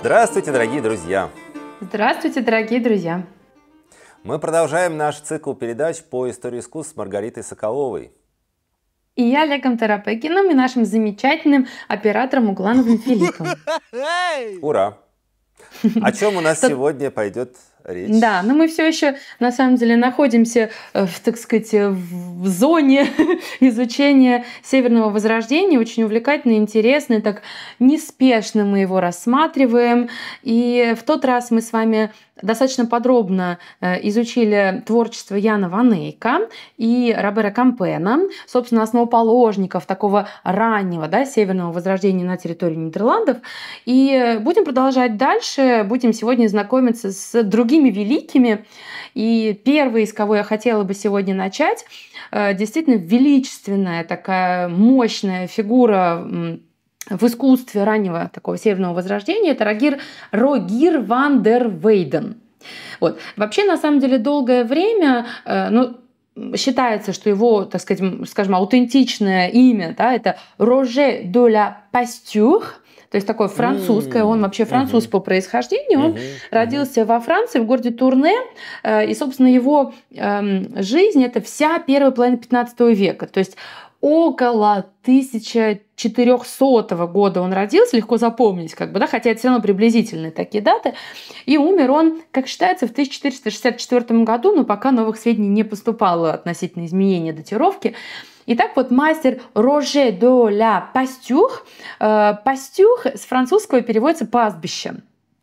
Здравствуйте, дорогие друзья! Здравствуйте, дорогие друзья! Мы продолжаем наш цикл передач по истории искусств с Маргаритой Соколовой. И я Олегом Тарапекиным и нашим замечательным оператором Углановым Филиппом. Ура! О чем у нас сегодня пойдет речь. Да, но мы все еще, на самом деле, находимся, э, в, так сказать, э, в зоне изучения Северного Возрождения. Очень увлекательно, интересно, и так неспешно мы его рассматриваем. И в тот раз мы с вами достаточно подробно э, изучили творчество Яна Ванейка и Робера Кампена, собственно, основоположников такого раннего да, северного возрождения на территории Нидерландов. И будем продолжать дальше. Будем сегодня знакомиться с другими великими. И первый, из кого я хотела бы сегодня начать, э, действительно величественная такая мощная фигура в искусстве раннего такого северного возрождения. Это Рогир, Рогир Ван дер Вейден. Вот. Вообще, на самом деле, долгое время, э, ну, считается, что его, так сказать, скажем, аутентичное имя, да, это Роже Доля Пастюх, то есть такое французское, он вообще француз по происхождению, он родился во Франции, в городе Турне, э, и, собственно, его эм, жизнь – это вся первая половина 15 века, то есть около 1400 года он родился, легко запомнить, как бы, да, хотя это все равно приблизительные такие даты. И умер он, как считается, в 1464 году, но пока новых сведений не поступало относительно изменения датировки. Итак, вот мастер Роже де ля Пастюх. Э, Пастюх с французского переводится «пастбище».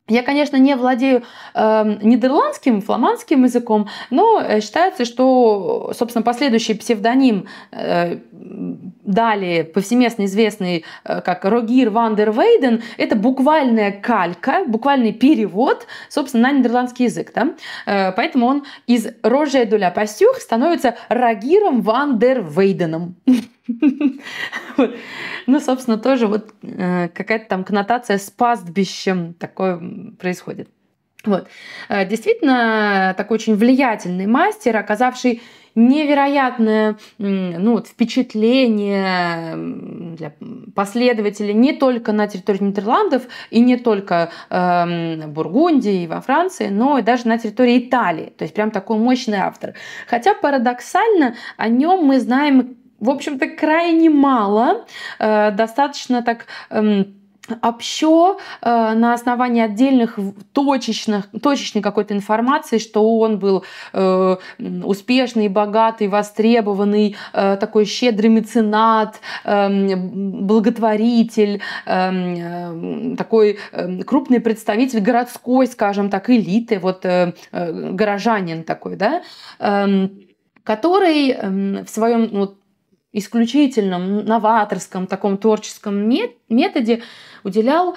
Я, конечно, не владею э, нидерландским, фламандским языком, но э, считается, что, собственно, последующий псевдоним э, далее повсеместно известный э, как Рогир Вандер Вейден, это буквальная калька, буквальный перевод, собственно, на нидерландский язык. Да? Э, поэтому он из Роже Дуля Пастюх становится Рогиром Вандер Вейденом. Ну, собственно, тоже вот э, какая-то там коннотация с пастбищем такое происходит. Вот. Э, действительно, такой очень влиятельный мастер, оказавший невероятное ну, вот, впечатление для последователей не только на территории Нидерландов и не только э, Бургундии и во Франции, но и даже на территории Италии. То есть прям такой мощный автор. Хотя парадоксально о нем мы знаем в общем-то, крайне мало, э, достаточно так эм, общо э, на основании отдельных точечных, точечной какой-то информации, что он был э, успешный, богатый, востребованный, такой щедрый меценат, эм, благотворитель, эм, такой крупный представитель городской, скажем так, элиты, вот горожанин такой, да, который в своем ну, исключительном новаторском таком творческом методе уделял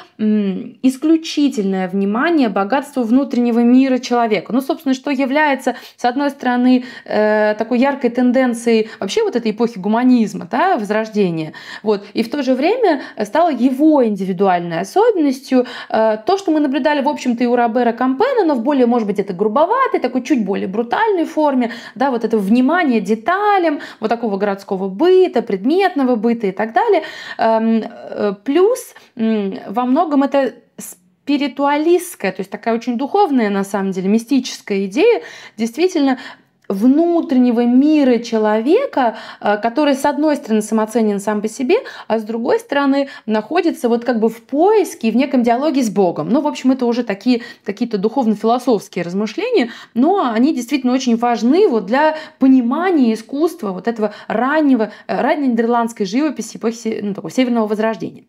исключительное внимание богатству внутреннего мира человека. Ну, собственно, что является, с одной стороны, э, такой яркой тенденцией вообще вот этой эпохи гуманизма, да, возрождения. Вот. И в то же время стало его индивидуальной особенностью э, то, что мы наблюдали, в общем-то, и у Робера Кампена, но в более, может быть, это грубоватой, такой чуть более брутальной форме, да, вот это внимание деталям, вот такого городского быта, предметного быта и так далее. Эм, э, плюс во многом это спиритуалистская, то есть такая очень духовная, на самом деле, мистическая идея, действительно внутреннего мира человека, э, который, с одной стороны, самоценен сам по себе, а с другой стороны, находится вот как бы в поиске и в неком диалоге с Богом. Ну, в общем, это уже такие какие-то духовно-философские размышления, но они действительно очень важны вот для понимания искусства вот этого раннего, э, ранней нидерландской живописи эпохи ну, такого, северного возрождения.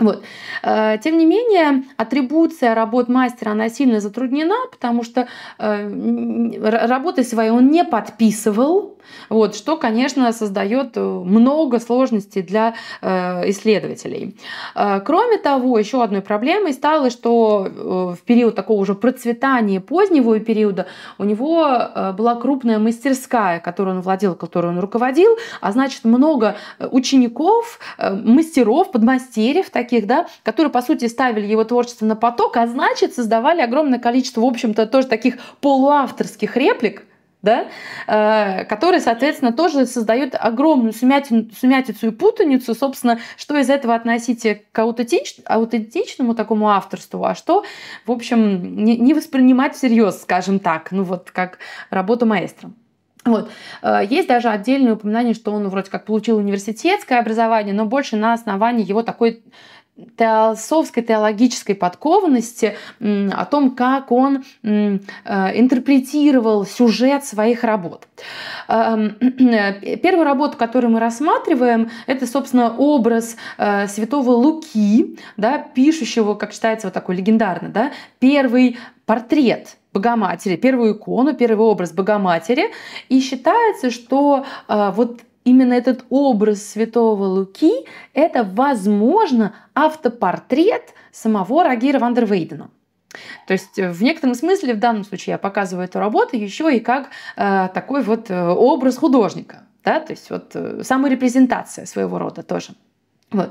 Вот. Э, тем не менее, атрибуция работ мастера, она сильно затруднена, потому что э, работы свои он не подписывал, вот, что, конечно, создает э, много сложностей для исследователей. Кроме того, еще одной проблемой стало, что в период такого уже процветания позднего периода у него была крупная мастерская, которую он владел, которую он руководил, а значит, много учеников, мастеров, подмастерьев, таких таких, да, которые, по сути, ставили его творчество на поток, а значит, создавали огромное количество, в общем-то, тоже таких полуавторских реплик, да, э, которые, соответственно, тоже создают огромную сумятину, сумятицу и путаницу, собственно, что из этого относите к аутентич, аутентичному такому авторству, а что, в общем, не, не воспринимать всерьез, скажем так, ну вот как работу маэстро. Вот. Э, есть даже отдельное упоминание, что он вроде как получил университетское образование, но больше на основании его такой теософской, теологической подкованности, о том, как он э, интерпретировал сюжет своих работ. Эм, первую работу, которую мы рассматриваем, это, собственно, образ э, святого Луки, да, пишущего, как считается, вот такой легендарно, да, первый портрет Богоматери, первую икону, первый образ Богоматери. И считается, что э, вот именно этот образ святого Луки – это, возможно, автопортрет самого Рагира Вандервейдена. То есть э, в некотором смысле в данном случае я показываю эту работу еще и как э, такой вот э, образ художника, да, то есть вот э, саморепрезентация своего рода тоже. Вот.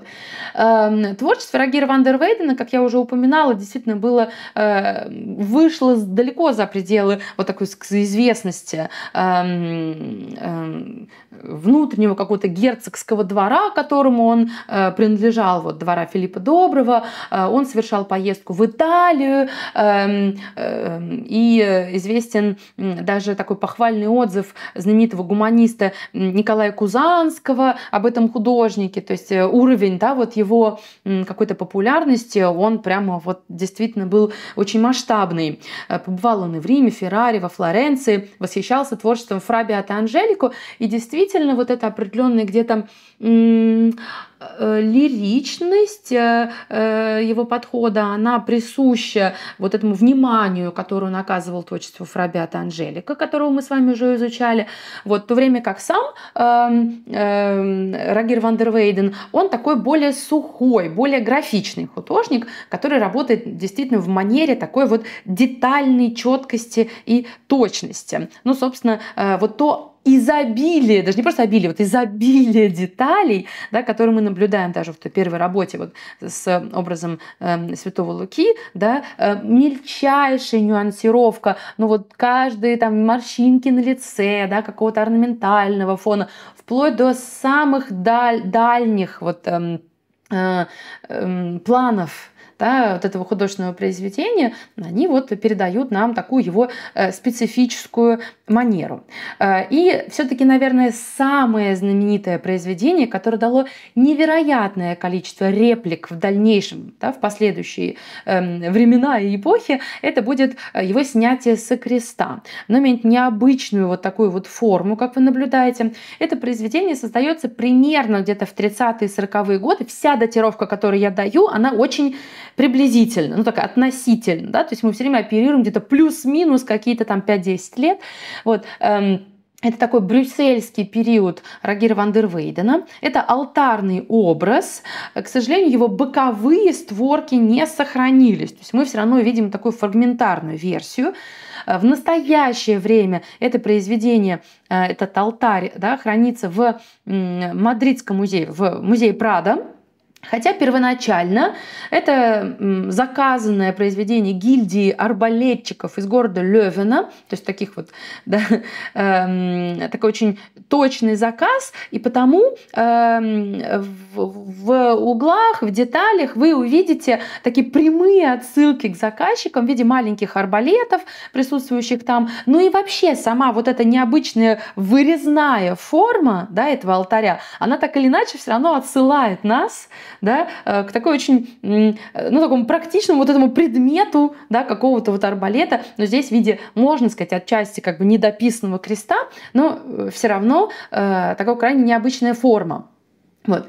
Эм, творчество Рагира Вандервейдена, как я уже упоминала, действительно было, э, вышло далеко за пределы вот такой известности эм, эм, внутреннего какого-то герцогского двора, которому он э, принадлежал, вот двора Филиппа Доброго, э, он совершал поездку в Италию, эм, эм, и известен даже такой похвальный отзыв знаменитого гуманиста Николая Кузанского об этом художнике, то есть э, уровень, да, вот его какой-то популярности, он прямо вот действительно был очень масштабный. Побывал он и в Риме, Феррари, во Флоренции, восхищался творчеством Фрабиата Анжелико, и действительно действительно вот это определенная где-то э, лиричность э, э, его подхода, она присуща вот этому вниманию, которое он оказывал творчеству Фрабиата Анжелика, которого мы с вами уже изучали, вот, в то время как сам э, эм, э, эм, Рагир Вандервейден, он такой более сухой, более графичный художник, который работает действительно в манере такой вот детальной четкости и точности. Ну, собственно, э, вот то изобилие, даже не просто обилие, вот изобилие деталей, да, которые мы наблюдаем даже в той первой работе вот, с образом э, Святого Луки, да, э, мельчайшая нюансировка, ну вот каждые там морщинки на лице, да, какого-то орнаментального фона, вплоть до самых даль дальних вот эм, э, э, планов да, вот этого художественного произведения, они вот передают нам такую его э, специфическую манеру. Э, и все-таки, наверное, самое знаменитое произведение, которое дало невероятное количество реплик в дальнейшем, да, в последующие эм, времена и эпохи, это будет э, его снятие со креста. Но имеет необычную вот такую вот форму, как вы наблюдаете. Это произведение создается примерно где-то в 30-е 40-е годы. Вся датировка, которую я даю, она очень приблизительно, ну так относительно, да, то есть мы все время оперируем где-то плюс-минус какие-то там 5-10 лет, вот, эм, это такой брюссельский период Рагира Вандервейдена, Это алтарный образ. К сожалению, его боковые створки не сохранились. То есть мы все равно видим такую фрагментарную версию. Э, в настоящее время это произведение, э, этот алтарь да, хранится в Мадридском музее, в музее Прада Хотя первоначально это заказанное произведение гильдии арбалетчиков из города Левена, то есть таких вот, да, э, такой очень точный заказ, и потому э, в, в углах, в деталях вы увидите такие прямые отсылки к заказчикам в виде маленьких арбалетов, присутствующих там, ну и вообще сама вот эта необычная вырезная форма, да, этого алтаря, она так или иначе все равно отсылает нас да, э, к такой очень, э, ну, такому практичному вот этому предмету, да, какого-то вот арбалета, но здесь в виде, можно сказать, отчасти как бы недописанного креста, но э, все равно э, такая крайне необычная форма. Вот.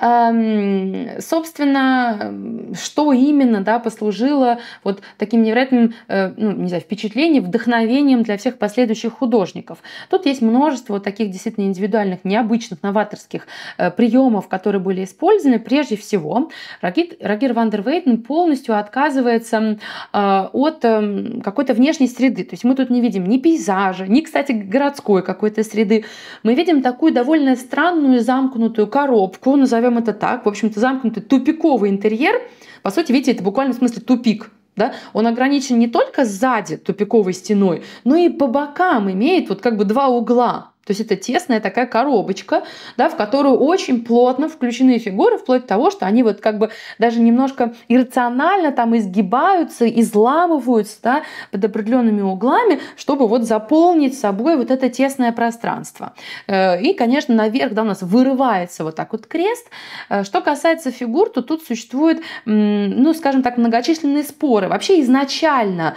Эм, собственно, что именно да, послужило вот таким невероятным э, ну, не знаю, впечатлением, вдохновением для всех последующих художников. Тут есть множество вот таких действительно индивидуальных, необычных, новаторских э, приемов, которые были использованы. Прежде всего, Рагит, Рагир Вандервейтен полностью отказывается э, от эм, какой-то внешней среды. То есть мы тут не видим ни пейзажа, ни, кстати, городской какой-то среды. Мы видим такую довольно странную замкнутую коробку, назовем назовем это так, в общем-то замкнутый тупиковый интерьер, по сути, видите, это буквально в смысле тупик, да, он ограничен не только сзади тупиковой стеной, но и по бокам имеет вот как бы два угла. То есть это тесная такая коробочка, да, в которую очень плотно включены фигуры, вплоть до того, что они вот как бы даже немножко иррационально там изгибаются, изламываются да, под определенными углами, чтобы вот заполнить собой вот это тесное пространство. Э, и, конечно, наверх да, у нас вырывается вот так вот крест. Э, что касается фигур, то тут существуют, ну, скажем так, многочисленные споры. Вообще изначально,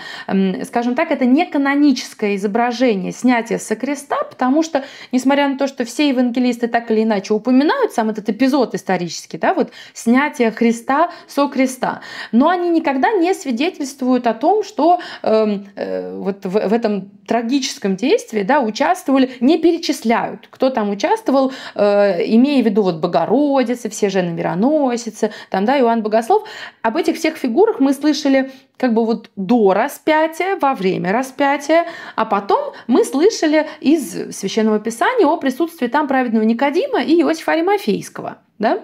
скажем так, это не каноническое изображение снятия со креста, потому что несмотря на то, что все евангелисты так или иначе упоминают сам этот эпизод исторический, да, вот снятие Христа со креста, но они никогда не свидетельствуют о том, что э, э, вот в, в этом трагическом действии да, участвовали, не перечисляют, кто там участвовал, э, имея в виду вот Богородицы, все жены мироносицы, там, да, Иоанн Богослов. Об этих всех фигурах мы слышали как бы вот до распятия, во время распятия, а потом мы слышали из Священного Писания о присутствии там праведного Никодима и Иосифа Аримофейского. Да?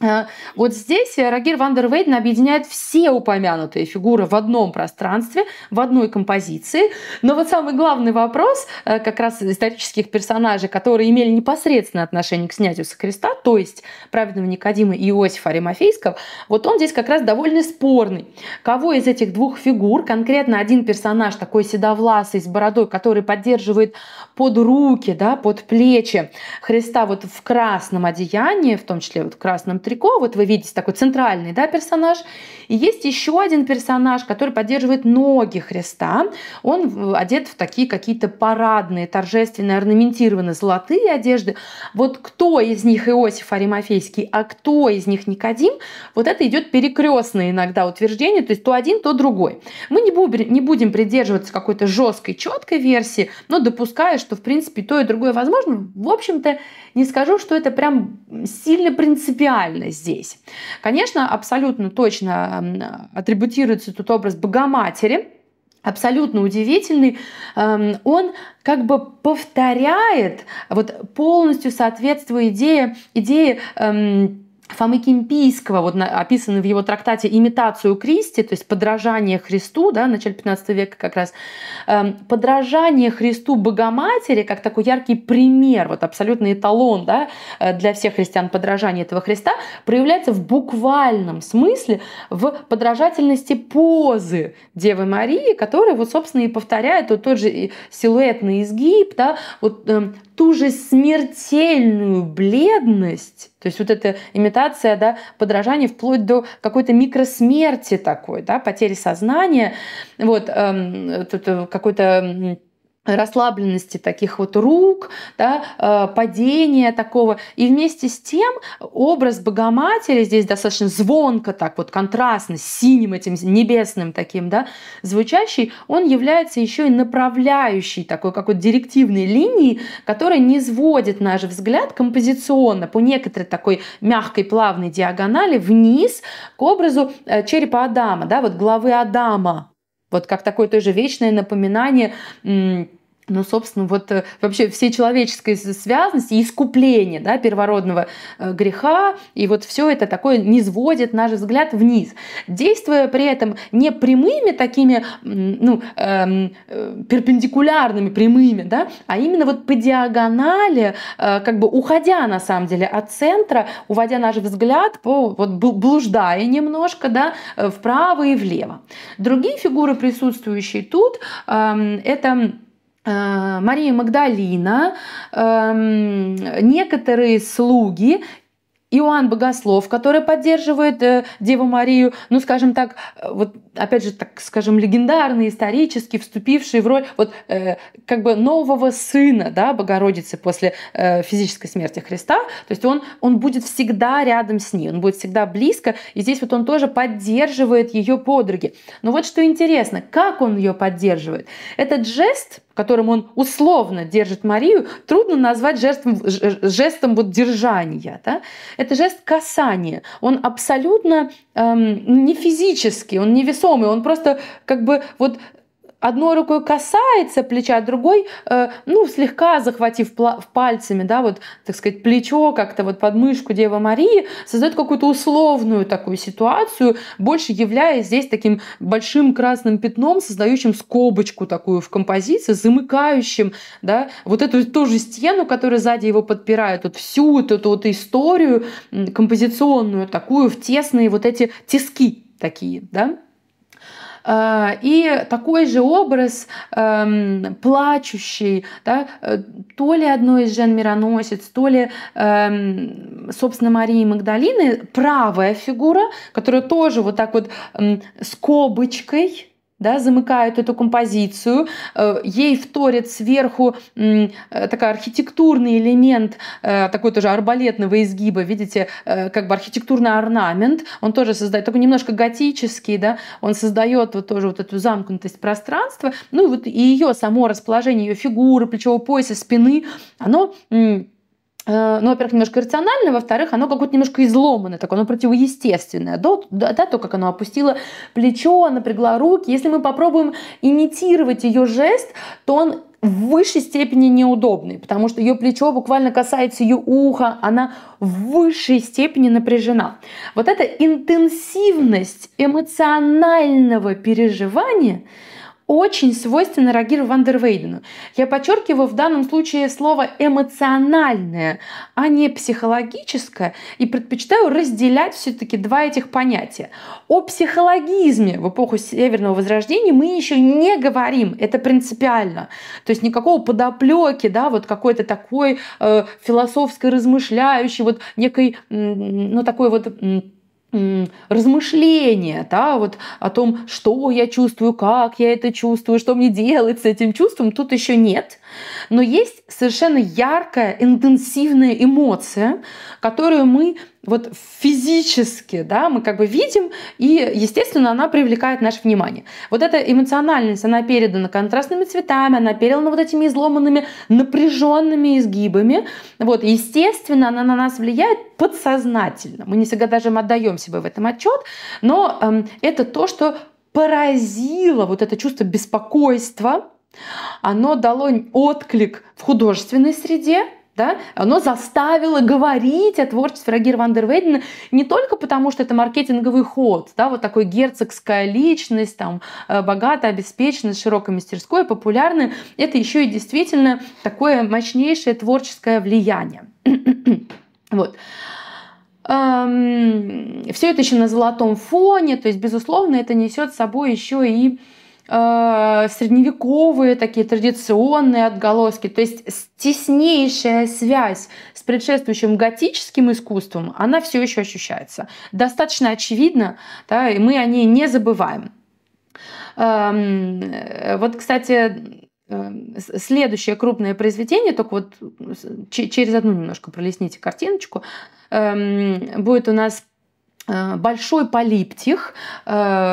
Э, вот здесь э, Рагир Ван Вейден объединяет все упомянутые фигуры в одном пространстве, в одной композиции. Но вот самый главный вопрос э, как раз исторических персонажей, которые имели непосредственное отношение к снятию со креста, то есть праведного Никодима и Иосифа Аримафейского, вот он здесь как раз довольно спорный. Кого из этих двух фигур, конкретно один персонаж, такой седовласый, с бородой, который поддерживает под руки, да, под плечи Христа вот в красном одеянии, в том числе вот в красном трико, вот вы видите такой центральный да, персонаж. И есть еще один персонаж, который поддерживает ноги Христа. Он одет в такие какие-то парадные, торжественные, орнаментированные золотые одежды. Вот кто из них Иосиф Аримофейский, а кто из них Никодим, вот это идет перекрестное иногда утверждение, то есть то один, то другой. Мы не будем придерживаться какой-то жесткой, четкой версии, но допуская, что что, в принципе, то и другое возможно. В общем-то, не скажу, что это прям сильно принципиально здесь. Конечно, абсолютно точно атрибутируется тут образ Богоматери, абсолютно удивительный, эм, он как бы повторяет, вот полностью соответствует идее, идее эм, Фомы Кимпийского, вот описанный в его трактате «Имитацию Кристи», то есть подражание Христу, да, начале 15 века как раз, эм, подражание Христу Богоматери, как такой яркий пример, вот абсолютный эталон да, э, для всех христиан подражания этого Христа, проявляется в буквальном смысле в подражательности позы Девы Марии, которая вот, собственно, и повторяет вот тот же силуэтный изгиб, да, вот эм, ту же смертельную бледность, то есть вот эта имитация, да, подражание вплоть до какой-то микросмерти такой, да, потери сознания, вот, эм, э, какой-то расслабленности таких вот рук, да, э, падения такого. И вместе с тем образ Богоматери здесь достаточно звонко так вот контрастно, синим этим небесным таким, да, звучащий, он является еще и направляющей такой как вот директивной линии, которая не сводит наш взгляд композиционно по некоторой такой мягкой плавной диагонали вниз к образу э, черепа Адама, да, вот главы Адама. Вот как такое тоже вечное напоминание ну, собственно, вот э, вообще все человеческие связности искупление да, первородного э, греха, и вот все это такое не сводит наш взгляд вниз, действуя при этом не прямыми такими, ну, эм, э, перпендикулярными прямыми, да, а именно вот по диагонали, э, как бы уходя на самом деле от центра, уводя наш взгляд, по, вот, блуждая немножко, да, вправо и влево. Другие фигуры, присутствующие тут, э, это... Э, Мария Магдалина, эм, некоторые слуги Иоанн Богослов, который поддерживает э, Деву Марию, ну, скажем так, э, вот опять же, так скажем, легендарный, исторически вступивший в роль вот как бы нового сына, да, Богородицы после физической смерти Христа, то есть он, он будет всегда рядом с ней, он будет всегда близко, и здесь вот он тоже поддерживает ее подруги. Но вот что интересно, как он ее поддерживает? Этот жест – которым он условно держит Марию, трудно назвать жестом, жестом вот держания. Да? Это жест касания. Он абсолютно эм, не физический, он невесомый, он просто как бы вот одной рукой касается плеча, а другой, э, ну, слегка захватив пальцами, да, вот, так сказать, плечо как-то вот под мышку Девы Марии, создает какую-то условную такую ситуацию, больше являясь здесь таким большим красным пятном, создающим скобочку такую в композиции, замыкающим, да, вот эту тоже стену, которая сзади его подпирает, вот всю эту, эту вот историю композиционную такую в тесные вот эти тиски такие, да. Э, и такой же образ эм, плачущий, да, э, то ли одной из жен мироносец, то ли, эм, собственно, Марии Магдалины, правая фигура, которая тоже вот так вот скобочкой да, замыкают эту композицию. Э, ей вторит сверху э, такой архитектурный элемент, э, такой тоже арбалетного изгиба, видите, как бы архитектурный орнамент. Он тоже создает, такой немножко готический, да, он создает вот тоже вот эту замкнутость пространства. Ну вот и ее само расположение, ее фигуры, плечевого пояса, спины, оно Э, ну, во-первых, немножко иррациональное, во-вторых, оно как то немножко изломанное, такое, оно противоестественное. Да, да, да, то, как оно опустило плечо, напрягла руки. Если мы попробуем имитировать ее жест, то он в высшей степени неудобный, потому что ее плечо буквально касается ее уха, она в высшей степени напряжена. Вот эта интенсивность эмоционального переживания – очень свойственно Рагиру Вандервейдену. Я подчеркиваю в данном случае слово «эмоциональное», а не «психологическое», и предпочитаю разделять все-таки два этих понятия. О психологизме в эпоху Северного Возрождения мы еще не говорим, это принципиально. То есть никакого подоплеки, да, вот какой-то такой э, философской размышляющей, вот некой, ну, такой вот размышления да, вот о том, что я чувствую, как я это чувствую, что мне делать с этим чувством, тут еще нет. Но есть совершенно яркая, интенсивная эмоция, которую мы вот физически, да, мы как бы видим, и, естественно, она привлекает наше внимание. Вот эта эмоциональность, она передана контрастными цветами, она передана вот этими изломанными, напряженными изгибами. Вот, естественно, она на нас влияет подсознательно. Мы не всегда даже отдаем себе в этом отчет, но э, это то, что поразило вот это чувство беспокойства, оно дало отклик в художественной среде, да, оно заставило говорить о творчестве Рагир Ван дер Вейдена не только потому, что это маркетинговый ход, да, вот такой герцогская личность, там, э, богато обеспечена, с широкой мастерской, популярная, это еще и действительно такое мощнейшее творческое влияние. вот эм, все это еще на золотом фоне, то есть, безусловно, это несет с собой еще и Э, средневековые такие традиционные отголоски. То есть теснейшая связь с предшествующим готическим искусством, она все еще ощущается. Достаточно очевидно, да, и мы о ней не забываем. Эм, э, вот, кстати, эм, следующее крупное произведение, только вот э, через одну немножко пролесните картиночку, эм, будет у нас Э, большой полиптих, э,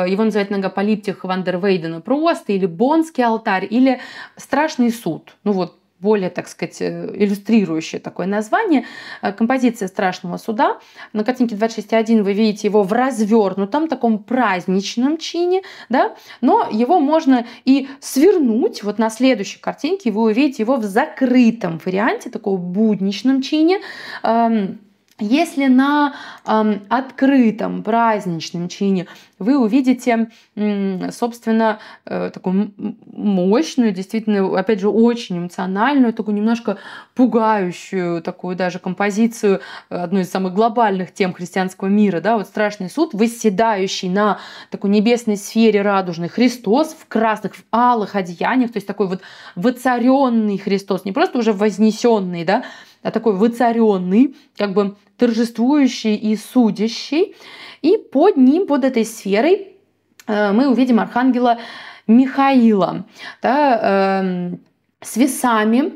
его называют иногда полиптих Вандервейдена просто, или Бонский алтарь, или Страшный суд. Ну вот более, так сказать, э, иллюстрирующее такое название. Композиция «Страшного суда». На картинке 26.1 вы видите его в развернутом, таком праздничном чине, да? но его можно и свернуть. Вот на следующей картинке вы увидите его в закрытом варианте, такого будничном чине, эм, если на э, открытом праздничном чине вы увидите, собственно, э, такую мощную, действительно, опять же, очень эмоциональную, такую немножко пугающую такую даже композицию э, одной из самых глобальных тем христианского мира, да, вот страшный суд, восседающий на такой небесной сфере радужный Христос в красных, в алых одеяниях, то есть такой вот воцаренный Христос, не просто уже вознесенный, да, а такой выцаренный как бы торжествующий и судящий. И под ним, под этой сферой, э, мы увидим архангела Михаила да, э, с весами,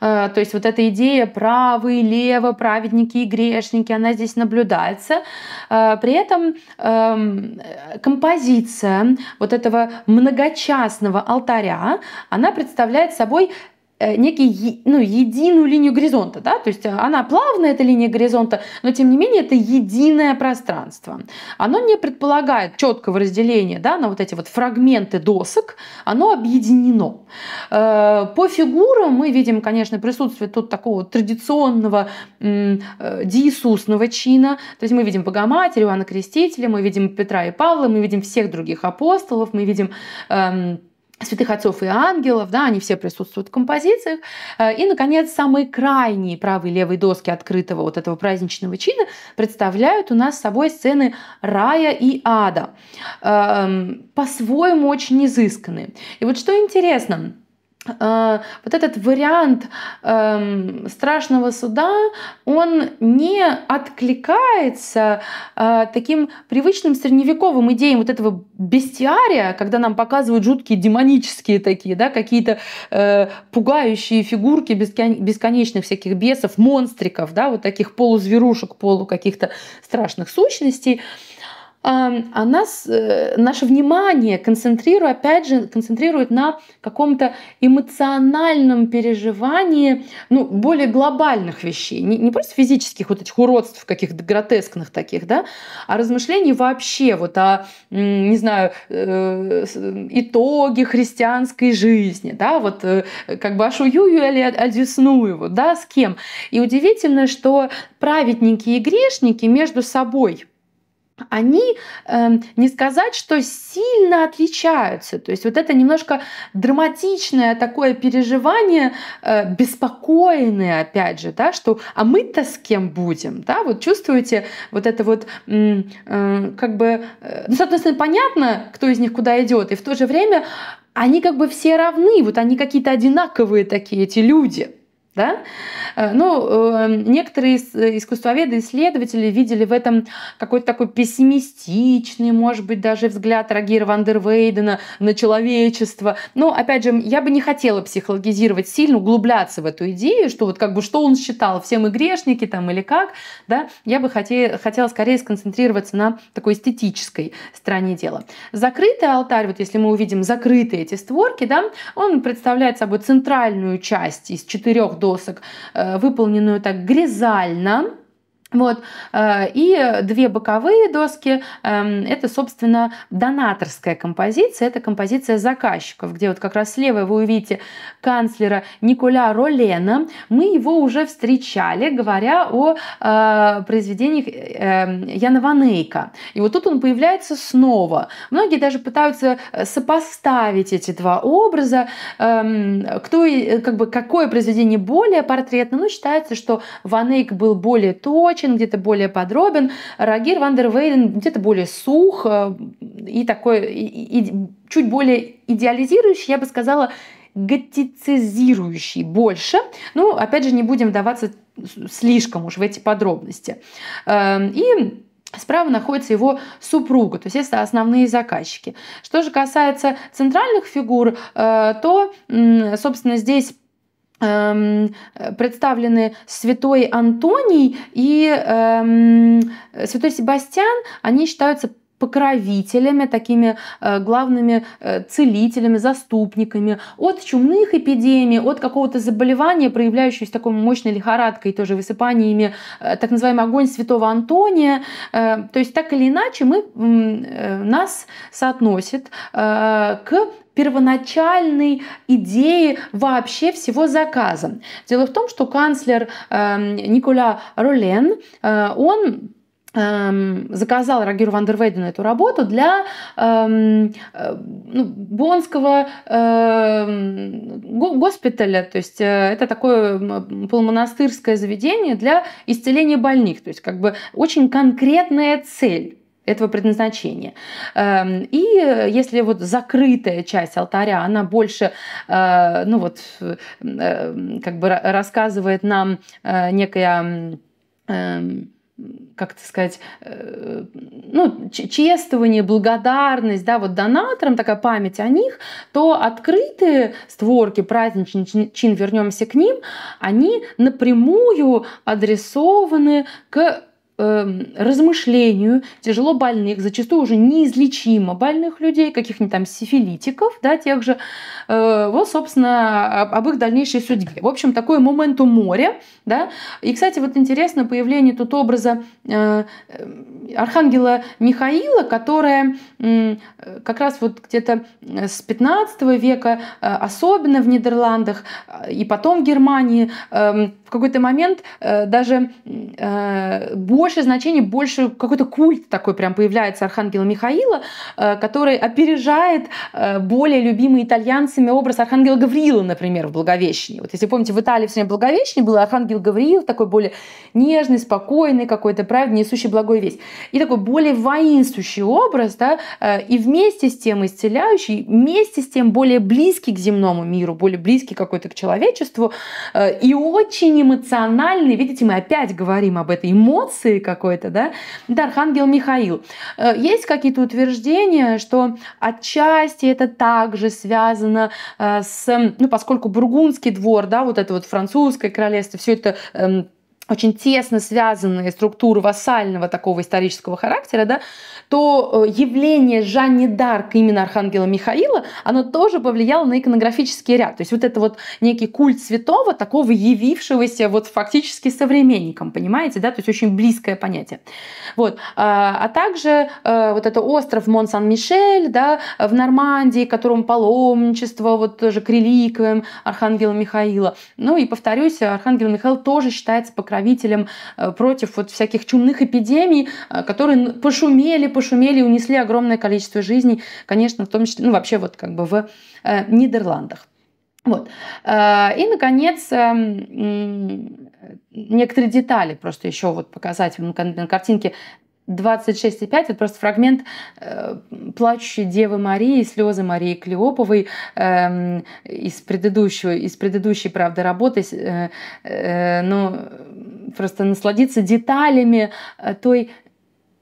э, то есть вот эта идея правы и лево, праведники и грешники, она здесь наблюдается. Э, при этом эм, композиция вот этого многочастного алтаря, она представляет собой Э, некий, ну, единую линию горизонта, да, то есть э, она плавная, эта линия горизонта, но тем не менее это единое пространство. Оно не предполагает четкого разделения, да, на вот эти вот фрагменты досок, оно объединено. Э, по фигурам мы видим, конечно, присутствие тут такого традиционного диисусного чина, то есть мы видим Богоматерь, Иоанна Крестителя, мы видим Петра и Павла, мы видим всех других апостолов, мы видим эм, святых отцов и ангелов, да, они все присутствуют в композициях. Э, и, наконец, самые крайние правые и левые доски открытого вот этого праздничного чина представляют у нас собой сцены рая и ада. Эм, по-своему очень изысканные. И вот что интересно – Э, вот этот вариант э, страшного суда, он не откликается э, таким привычным средневековым идеям вот этого бестиария, когда нам показывают жуткие демонические такие, да, какие-то э, пугающие фигурки бесконечных всяких бесов, монстриков, да, вот таких полузверушек, полу каких-то страшных сущностей она, а э, наше внимание концентрирует, опять же, концентрирует на каком-то эмоциональном переживании ну, более глобальных вещей. Не, не просто физических вот этих уродств, каких-то гротескных таких, да, а размышлений вообще вот о, не знаю, э, итоге христианской жизни, да, вот э, как бы ашую или Адюснуеву, да, с кем. И удивительно, что праведники и грешники между собой – они, э, не сказать, что сильно отличаются. То есть вот это немножко драматичное такое переживание, э, беспокойное, опять же, да, что а мы-то с кем будем, да, вот чувствуете вот это вот, э, как бы, э, ну, с понятно, кто из них куда идет, и в то же время они как бы все равны, вот они какие-то одинаковые такие, эти люди. Да? Э, ну, э, некоторые э, искусствоведы, исследователи видели в этом какой-то такой пессимистичный, может быть, даже взгляд Рагира Вандервейдена на человечество. Но, опять же, я бы не хотела психологизировать сильно, углубляться в эту идею, что вот как бы что он считал, все мы грешники там или как. Да? Я бы хотела, хотела скорее сконцентрироваться на такой эстетической стороне дела. Закрытый алтарь, вот если мы увидим закрытые эти створки, да, он представляет собой центральную часть из четырех досок, э, выполненную так грязально, вот. Э, и две боковые доски эм, – это, собственно, донаторская композиция. Это композиция заказчиков, где вот как раз слева вы увидите канцлера Николя Ролена. Мы его уже встречали, говоря о э, произведениях э, Яна Ванейка. И вот тут он появляется снова. Многие даже пытаются сопоставить эти два образа. Эм, кто, как бы, какое произведение более портретно? Ну, считается, что Ванейк был более точен, насыщен, где-то более подробен. Рагир Ван дер Вейден где-то более сух э, и такой и, и, чуть более идеализирующий, я бы сказала, готицизирующий больше. Ну, опять же, не будем вдаваться слишком уж в эти подробности. Эм, и Справа находится его супруга, то есть это основные заказчики. Что же касается центральных фигур, э, то, собственно, здесь Эм, представлены святой Антоний и э, святой Себастьян, они считаются покровителями, такими э, главными э, целителями, заступниками от чумных эпидемий, от какого-то заболевания, проявляющегося такой мощной лихорадкой, тоже высыпаниями, э, так называемый огонь святого Антония. То есть так или иначе мы, нас соотносит к первоначальной идеи вообще всего заказа. Дело в том, что канцлер э, Николя Ролен, э, он эм, заказал Рагиру Вандервейдену эту работу для эм, э, ну, Бонского э, эм, госпиталя, то есть э, это такое полумонастырское заведение для исцеления больных, то есть как бы очень конкретная цель этого предназначения. Эм, и э, если вот закрытая часть алтаря, она больше, э, ну вот, э, как бы рассказывает нам некая эм, как это сказать, ну, чествование, благодарность, да, вот донаторам, такая память о них, то открытые створки, праздничный чин, вернемся к ним, они напрямую адресованы к Эм, размышлению тяжело больных, зачастую уже неизлечимо больных людей, каких-нибудь там сифилитиков, да, тех же, э, вот, собственно, об, об их дальнейшей судьбе. В общем, такое моменту море да. И, кстати, вот интересно появление тут образа э, э архангела Михаила, которая э, как раз вот где-то э, с 15 века, э, особенно в Нидерландах э, и потом в Германии, э, в какой-то момент э, даже э, боль большее значение, больше какой-то культ такой прям появляется Архангела Михаила, э, который опережает э, более любимый итальянцами образ Архангела Гавриила, например, в Благовещении. Вот если помните, в Италии все время Благовещение был Архангел Гавриил, такой более нежный, спокойный какой-то, правда, несущий благую весть. И такой более воинствующий образ, да, э, и вместе с тем исцеляющий, вместе с тем более близкий к земному миру, более близкий какой-то к человечеству, и очень эмоциональный, видите, мы опять говорим об этой эмоции, революции какой-то, да? Это Архангел Михаил. Э, есть какие-то утверждения, что отчасти это также связано э, с, ну, поскольку Бургундский двор, да, вот это вот французское королевство, все это эм, очень тесно связанные структуры вассального такого исторического характера, да, то э, явление Жанни Дарк именно Архангела Михаила, оно тоже повлияло на иконографический ряд. То есть вот это вот некий культ святого, такого явившегося вот фактически современником, понимаете, да, то есть очень близкое понятие. Вот. А, а также э, вот это остров Мон-Сан-Мишель, да, в Нормандии, которому паломничество, вот тоже к реликвиям Архангела Михаила. Ну и повторюсь, Архангел Михаил тоже считается покровителем покровителем э, против вот всяких чумных эпидемий, э, которые пошумели, пошумели унесли огромное количество жизней, конечно, в том числе, ну вообще вот как бы в э, Нидерландах. Вот. И, наконец, некоторые детали просто еще вот показать на картинке 26,5, это просто фрагмент э, «Плачущей Девы Марии», «Слезы Марии Клеоповой» э, из, предыдущего, из предыдущей, правда, работы. Э, э, ну, просто насладиться деталями э, той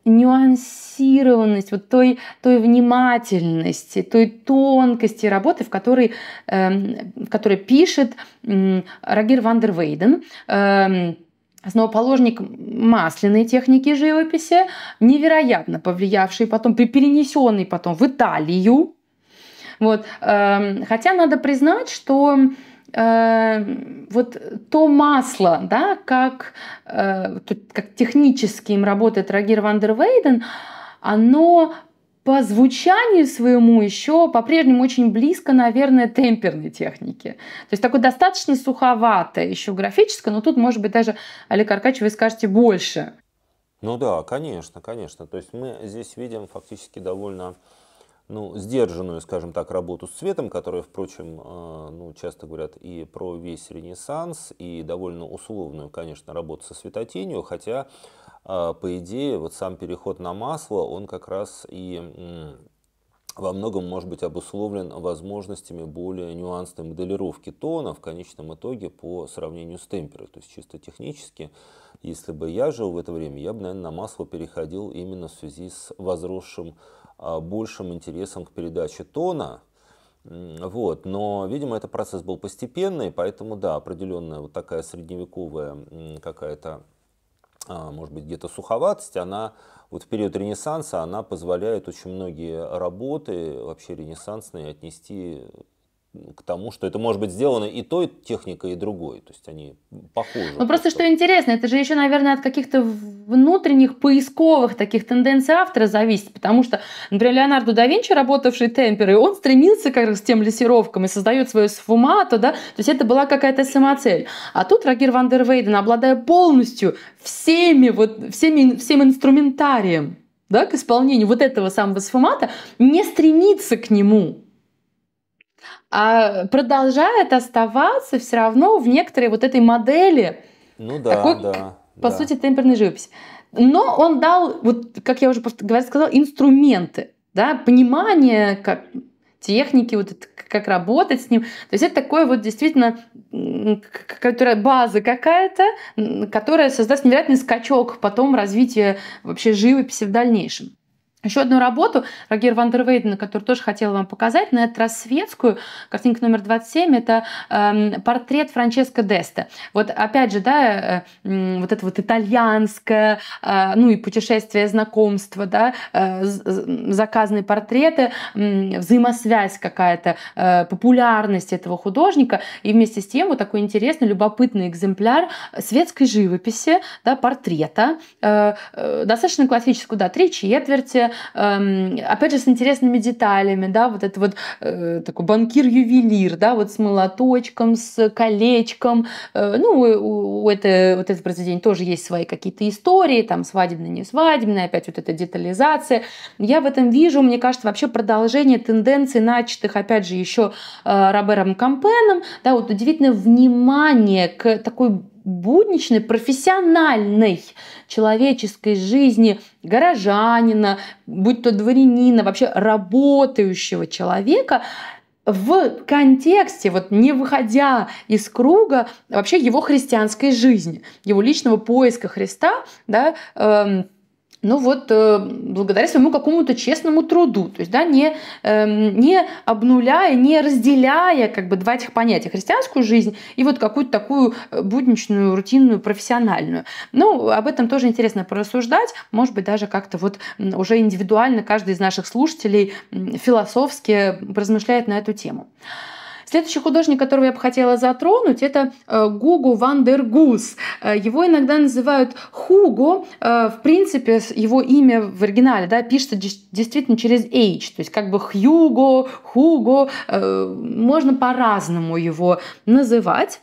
нюансированность, вот той, той внимательности, той тонкости работы, в которой, э, в которой пишет э, Рагир Вандервейден. Э, эм, основоположник масляной техники живописи, невероятно повлиявший потом, перенесенный потом в Италию. Вот. Эм, хотя надо признать, что эм, вот то масло, да, как, э, как технически им работает Рагир Вандервейден, оно по звучанию своему еще по-прежнему очень близко, наверное, темперной технике. То есть такой достаточно суховатое еще графическое, но тут, может быть, даже, Олег Аркадьевич, вы скажете больше. Ну да, конечно, конечно. То есть мы здесь видим фактически довольно ну, сдержанную, скажем так, работу с цветом, которая, впрочем, э, ну, часто говорят и про весь Ренессанс, и довольно условную, конечно, работу со светотенью, хотя а, по идее, вот сам переход на масло, он как раз и во многом может быть обусловлен возможностями более нюансной моделировки тона в конечном итоге по сравнению с темперой. То есть чисто технически, если бы я жил в это время, я бы, наверное, на масло переходил именно в связи с возросшим а, большим интересом к передаче тона, вот. Но, видимо, этот процесс был постепенный, поэтому, да, определенная вот такая средневековая какая-то а, может быть, где-то суховатость, она вот в период Ренессанса она позволяет очень многие работы, вообще ренессансные, отнести к тому, что это может быть сделано и той техникой, и другой. То есть они похожи. Ну просто что интересно, это же еще, наверное, от каких-то внутренних поисковых таких тенденций автора зависит. Потому что, например, Леонардо да Винчи, работавший темперой, он стремился как раз к тем лессировкам и создает свою сфумату, да? То есть это была какая-то самоцель. А тут Рагир Ван дер Вейден, обладая полностью всеми, вот, всеми, всем инструментарием да, к исполнению вот этого самого сфумата, не стремится к нему а продолжает оставаться все равно в некоторой вот этой модели. Ну да, такой, да. по да. сути, темперной живописи. Но он дал, вот, как я уже просто говорила, сказал, инструменты, да, понимание, как техники, вот как работать с ним. То есть это такое вот действительно которая база какая-то, которая создаст невероятный скачок потом развития вообще живописи в дальнейшем. Еще одну работу Рагер Ван дер Вейдена, которую тоже хотела вам показать, на этот раз светскую, картинка номер 27, это э, портрет Франческо Деста. Вот опять же, да, э, э, вот это вот итальянское, э, ну и путешествие, знакомство, да, э, заказные портреты, э, взаимосвязь какая-то, э, популярность этого художника, и вместе с тем вот такой интересный, любопытный экземпляр светской живописи, да, портрета, э, э, достаточно классическую, да, три четверти, Эм, опять же, с интересными деталями, да, вот это вот э, такой банкир-ювелир, да, вот с молоточком, с колечком, э, ну, у, это, вот это произведение тоже есть свои какие-то истории, там, свадебные, не свадебные, опять вот эта детализация. Я в этом вижу, мне кажется, вообще продолжение тенденций, начатых, опять же, еще э, Робером Кампеном, да, вот удивительное внимание к такой будничной, профессиональной человеческой жизни горожанина, будь то дворянина, вообще работающего человека, в контексте, вот не выходя из круга вообще его христианской жизни, его личного поиска Христа, да, э, ну вот э, благодаря своему какому-то честному труду, то есть да, не, эм, не обнуляя, не разделяя как бы два этих понятия, христианскую жизнь и вот какую-то такую э, будничную, рутинную, профессиональную. Ну, об этом тоже интересно порассуждать, может быть, даже как-то вот уже индивидуально каждый из наших слушателей философски размышляет на эту тему. Следующий художник, которого я бы хотела затронуть, это э, Гугу Ван дер Гус. Э, его иногда называют Хуго. Э, в принципе, его имя в оригинале да, пишется действительно через H. То есть как бы Хьюго, Хуго. Можно по-разному его называть.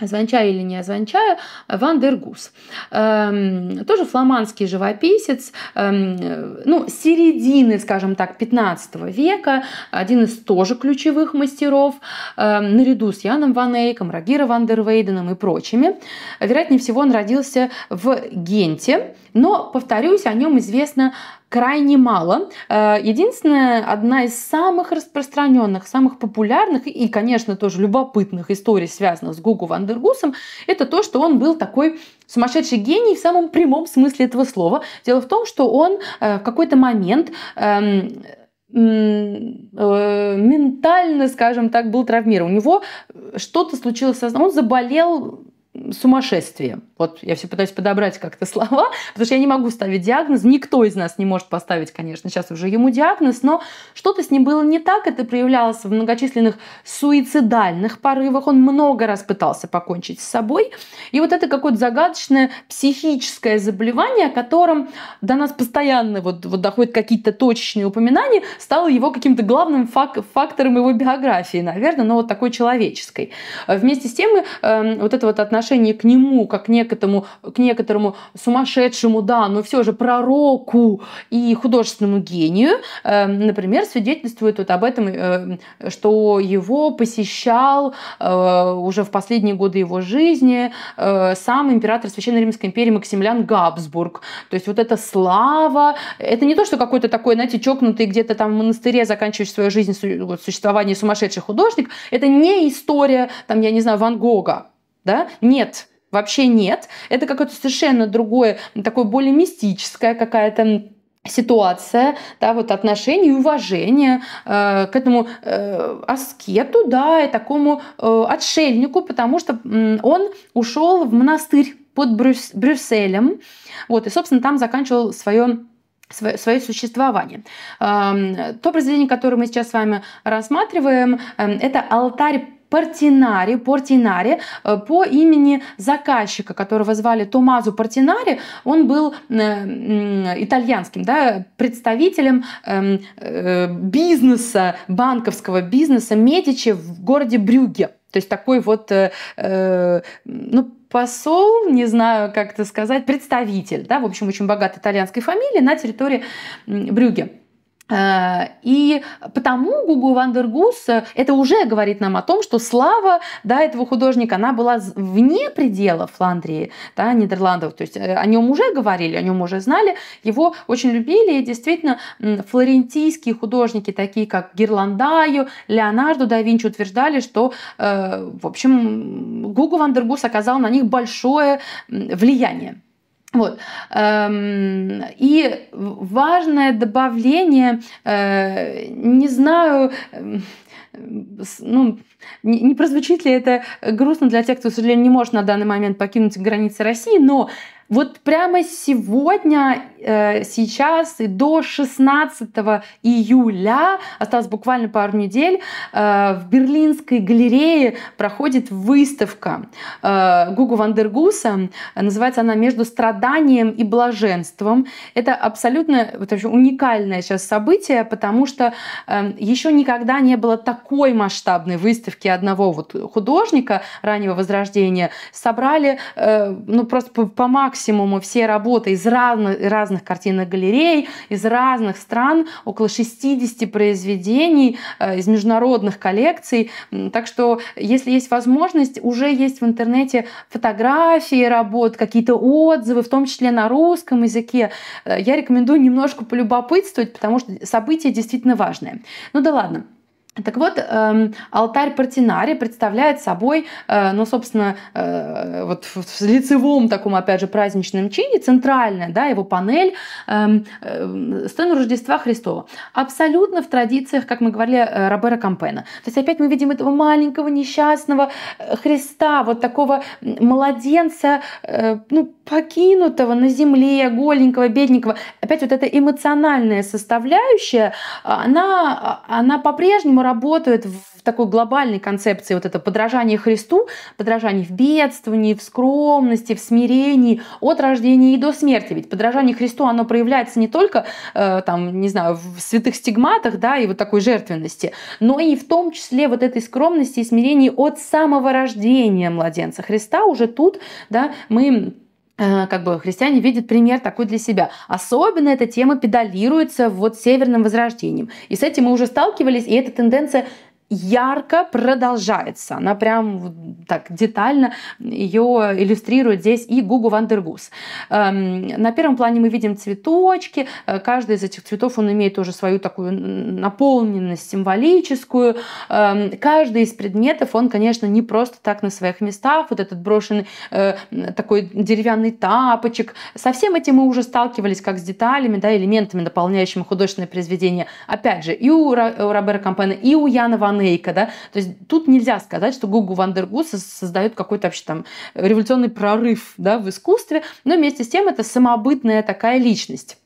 Звончаю или не озвончаю, Ван дер Гус. Эм, тоже фламандский живописец, эм, ну, середины, скажем так, 15 века, один из тоже ключевых мастеров, эм, наряду с Яном Ван Эйком, Рагира Ван дер Вейденом и прочими. Вероятнее всего, он родился в Генте, но, повторюсь, о нем известно крайне мало. Э, Единственная, одна из самых распространенных, самых популярных и, конечно, тоже любопытных историй, связанных с Гугу Вандергусом, это то, что он был такой сумасшедший гений в самом прямом смысле этого слова. Дело в том, что он э, в какой-то момент эм, э, ментально, скажем так, был травмирован. У него что-то случилось, он заболел сумасшествием. Вот я все пытаюсь подобрать как-то слова, потому что я не могу ставить диагноз. Никто из нас не может поставить, конечно, сейчас уже ему диагноз, но что-то с ним было не так. Это проявлялось в многочисленных суицидальных порывах. Он много раз пытался покончить с собой. И вот это какое-то загадочное психическое заболевание, о котором до нас постоянно вот, вот доходят какие-то точечные упоминания, стало его каким-то главным фак фактором его биографии, наверное, но вот такой человеческой. Э, вместе с тем, э, вот это вот отношение отношение к нему, как к некоторому, к некоторому сумасшедшему, да, но все же пророку и художественному гению, эм, например, свидетельствует вот об этом, э, что его посещал э, уже в последние годы его жизни э, сам император Священной Римской империи Максимилиан Габсбург. То есть вот эта слава, это не то, что какой-то такой, знаете, чокнутый где-то там в монастыре заканчивающий свою жизнь, существование сумасшедший художник, это не история, там, я не знаю, Ван Гога да? Нет, вообще нет. Это какое-то совершенно другое, такое более мистическое какая-то ситуация, да, вот отношение и уважение э, к этому э, аскету, да, и такому э, отшельнику, потому что э, он ушел в монастырь под Брюс Брюсселем, вот, и, собственно, там заканчивал свое свое, существование. Эм, то произведение, которое мы сейчас с вами рассматриваем, эм, это алтарь Портинари, Портинари э, по имени заказчика, которого звали Томазу Портинари, он был э, итальянским да, представителем эм, э, бизнеса, банковского бизнеса Медичи в городе Брюге. То есть такой вот, ну, посол, не знаю, как это сказать, представитель, да, в общем, очень богатой итальянской фамилии на территории Брюге. Э, и потому Гугу Вандергус, э, это уже говорит нам о том, что слава да, этого художника, она была вне пределов Фландрии, да, Нидерландов. То есть э, о нем уже говорили, о нем уже знали. Его очень любили. И действительно, флорентийские художники, такие как Герландаю, Леонардо да Винчи, утверждали, что, в общем, Гугу Вандергус оказал на них большое влияние. Вот. Эм, и важное добавление, э, не знаю, эм, ну, не прозвучит ли это грустно для тех, кто, к сожалению, не может на данный момент покинуть границы России, но вот прямо сегодня, э, сейчас и до 16 июля, осталось буквально пару недель, э, в Берлинской галерее проходит выставка э, Гугу Вандергуса. Называется она «Между страданием и блаженством». Это абсолютно вот, уникальное сейчас событие, потому что еще никогда не было такой масштабной выставки одного вот художника раннего возрождения. Собрали ну, просто по максимуму максимуму все работы из разных, разных картинных галерей, из разных стран, около 60 произведений э, из международных коллекций. Так что, если есть возможность, уже есть в интернете фотографии работ, какие-то отзывы, в том числе на русском языке. Э, я рекомендую немножко полюбопытствовать, потому что событие действительно важное. Ну да ладно. Так вот, эм, алтарь Партинари представляет собой, э, ну, собственно, э, вот в лицевом таком, опять же, праздничном чине, центральная, да, его панель, эм, э, сцену Рождества Христова. Абсолютно в традициях, как мы говорили, Робера Кампена. То есть опять мы видим этого маленького несчастного Христа, вот такого младенца, ну, покинутого на земле, голенького, бедненького. Опять вот эта эмоциональная составляющая, она, она по-прежнему работают в такой глобальной концепции вот это подражание Христу, подражание в бедствовании, в скромности, в смирении от рождения и до смерти. Ведь подражание Христу, оно проявляется не только э, там, не знаю, в святых стигматах, да, и вот такой жертвенности, но и в том числе вот этой скромности и смирении от самого рождения младенца Христа уже тут, да, мы Э, как бы христиане видят пример такой для себя. Особенно эта тема педалируется вот северным возрождением. И с этим мы уже сталкивались, и эта тенденция ярко продолжается. Она прям так детально ее иллюстрирует здесь и Гугу Вандергус. Эм, на первом плане мы видим цветочки. Э, каждый из этих цветов, он имеет тоже свою такую наполненность символическую. Эм, каждый из предметов, он, конечно, не просто так на своих местах. Вот этот брошенный э, такой деревянный тапочек. Со всем этим мы уже сталкивались как с деталями, да, элементами, дополняющими художественное произведение. Опять же, и у Робера Кампена, и у Яна Ван Манейка, да, то есть тут нельзя сказать, что Гугу Вандергус создает какой-то вообще там революционный прорыв, да, в искусстве, но вместе с тем это самобытная такая личность.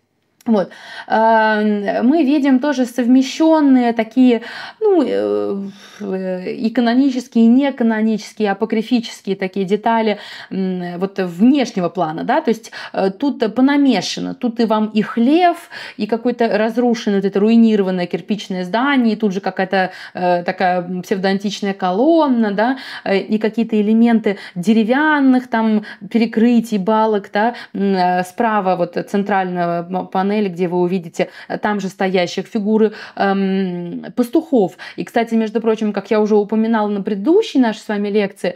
Вот. Эм, мы видим тоже совмещенные такие ну, и э, э, канонические, и неканонические, а апокрифические такие детали вот внешнего плана. Да? То есть э, тут понамешано, тут и вам и хлев, и какое-то разрушенное, вот это руинированное кирпичное здание, и тут же какая-то такая псевдоантичная колонна, да? и какие-то элементы деревянных там перекрытий, балок. Да? Справа вот центрального панно панели, где вы увидите э, там же стоящих фигуры эм, пастухов. И, кстати, между прочим, как я уже упоминала на предыдущей нашей с вами лекции,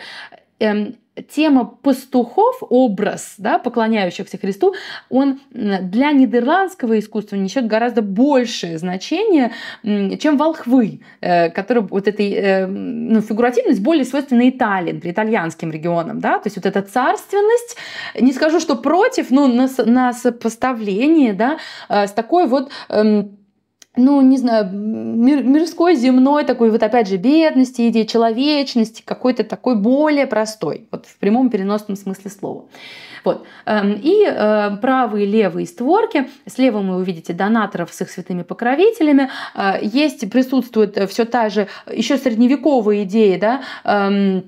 эм, тема пастухов, образ да, поклоняющихся Христу, он для нидерландского искусства несет гораздо большее значение, чем волхвы, э, которые вот этой э, ну, фигуративность более свойственна Италии, при итальянским регионам. Да? То есть вот эта царственность, не скажу, что против, но на, на сопоставление да, э, с такой вот эм, ну, не знаю, мир, мирской, земной такой вот опять же бедности, идеи человечности, какой-то такой более простой, вот в прямом переносном смысле слова. Вот. Эм, и э, правые и левые створки, слева мы увидите донаторов с их святыми покровителями, э, есть, присутствует э, все та же, еще средневековые идеи да, эм,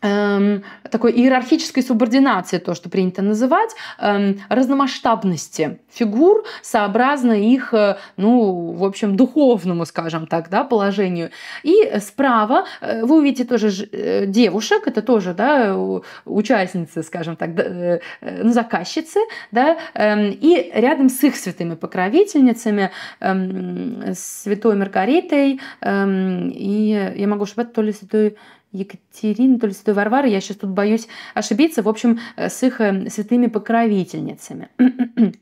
Эм, такой иерархической субординации, то, что принято называть, эм, разномасштабности фигур сообразно их, э, ну, в общем, духовному, скажем так, да, положению. И справа э, вы увидите тоже э, девушек, это тоже, да, участницы, скажем так, ну, заказчицы, да, эм, и рядом с их святыми покровительницами, святой Маргаритой, и я могу ошибаться, то ли святой Екатерина, то ли Святой Варвары, я сейчас тут боюсь ошибиться, в общем, э, с их э, святыми покровительницами. Э,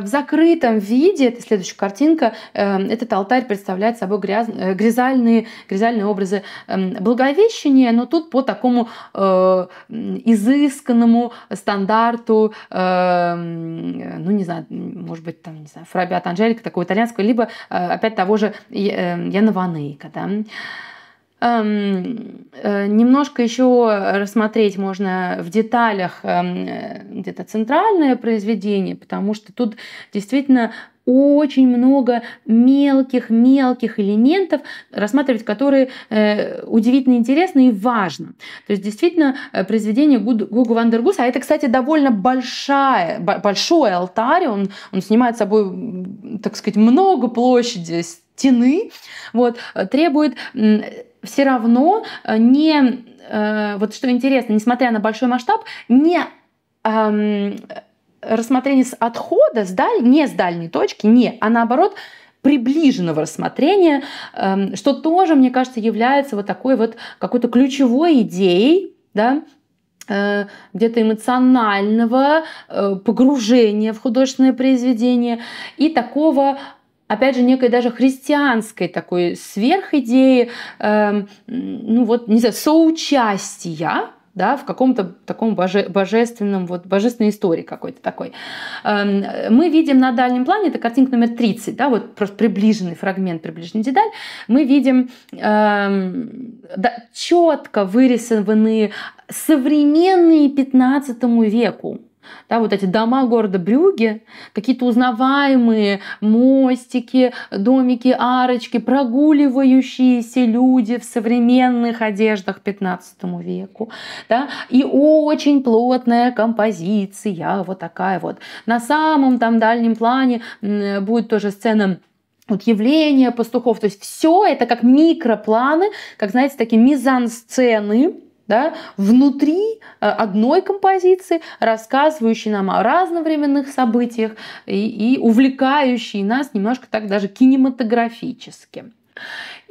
в закрытом виде, это следующая картинка, этот алтарь представляет собой гряз, грязальные, грязальные образы эм, благовещения, но тут по такому э, изысканному стандарту, э, ну не знаю, может быть, там, не знаю, Фрабиат Анжелика, такого итальянского, либо опять того же Яна Ванейка, да. Эм, э, немножко еще рассмотреть можно в деталях эм, э, где-то центральное произведение, потому что тут действительно очень много мелких-мелких элементов, рассматривать которые э, удивительно интересно и важно. То есть, действительно, э, произведение Гугу Вандергуса, а это, кстати, довольно большая, большой алтарь, он, он снимает собой, так сказать, много площади, стены, вот, требует все равно э, не, э, вот что интересно, несмотря на большой масштаб, не рассмотрение с отхода, с даль... не с дальней точки, не, а наоборот приближенного рассмотрения, эм, что тоже, мне кажется, является вот такой вот какой-то ключевой идеей, да, э, где-то эмоционального погружения в художественное произведение и такого опять же, некой даже христианской такой сверхидеи, э, ну вот, не знаю, соучастия, да, в каком-то таком боже, божественном, вот, божественной истории какой-то такой. Эм, мы видим на дальнем плане, это картинка номер 30, да, вот просто приближенный фрагмент, приближенный деталь, мы видим эм, да, четко вырисованные современные 15 веку да, вот эти дома города Брюги, какие-то узнаваемые мостики, домики, арочки, прогуливающиеся люди в современных одеждах 15 веку. Да, и очень плотная композиция, вот такая вот. На самом там дальнем плане будет тоже сцена вот явления пастухов. То есть все это как микропланы, как, знаете, такие мизансцены, да, внутри э, одной композиции, рассказывающей нам о разновременных событиях и, и увлекающей нас немножко так даже кинематографически.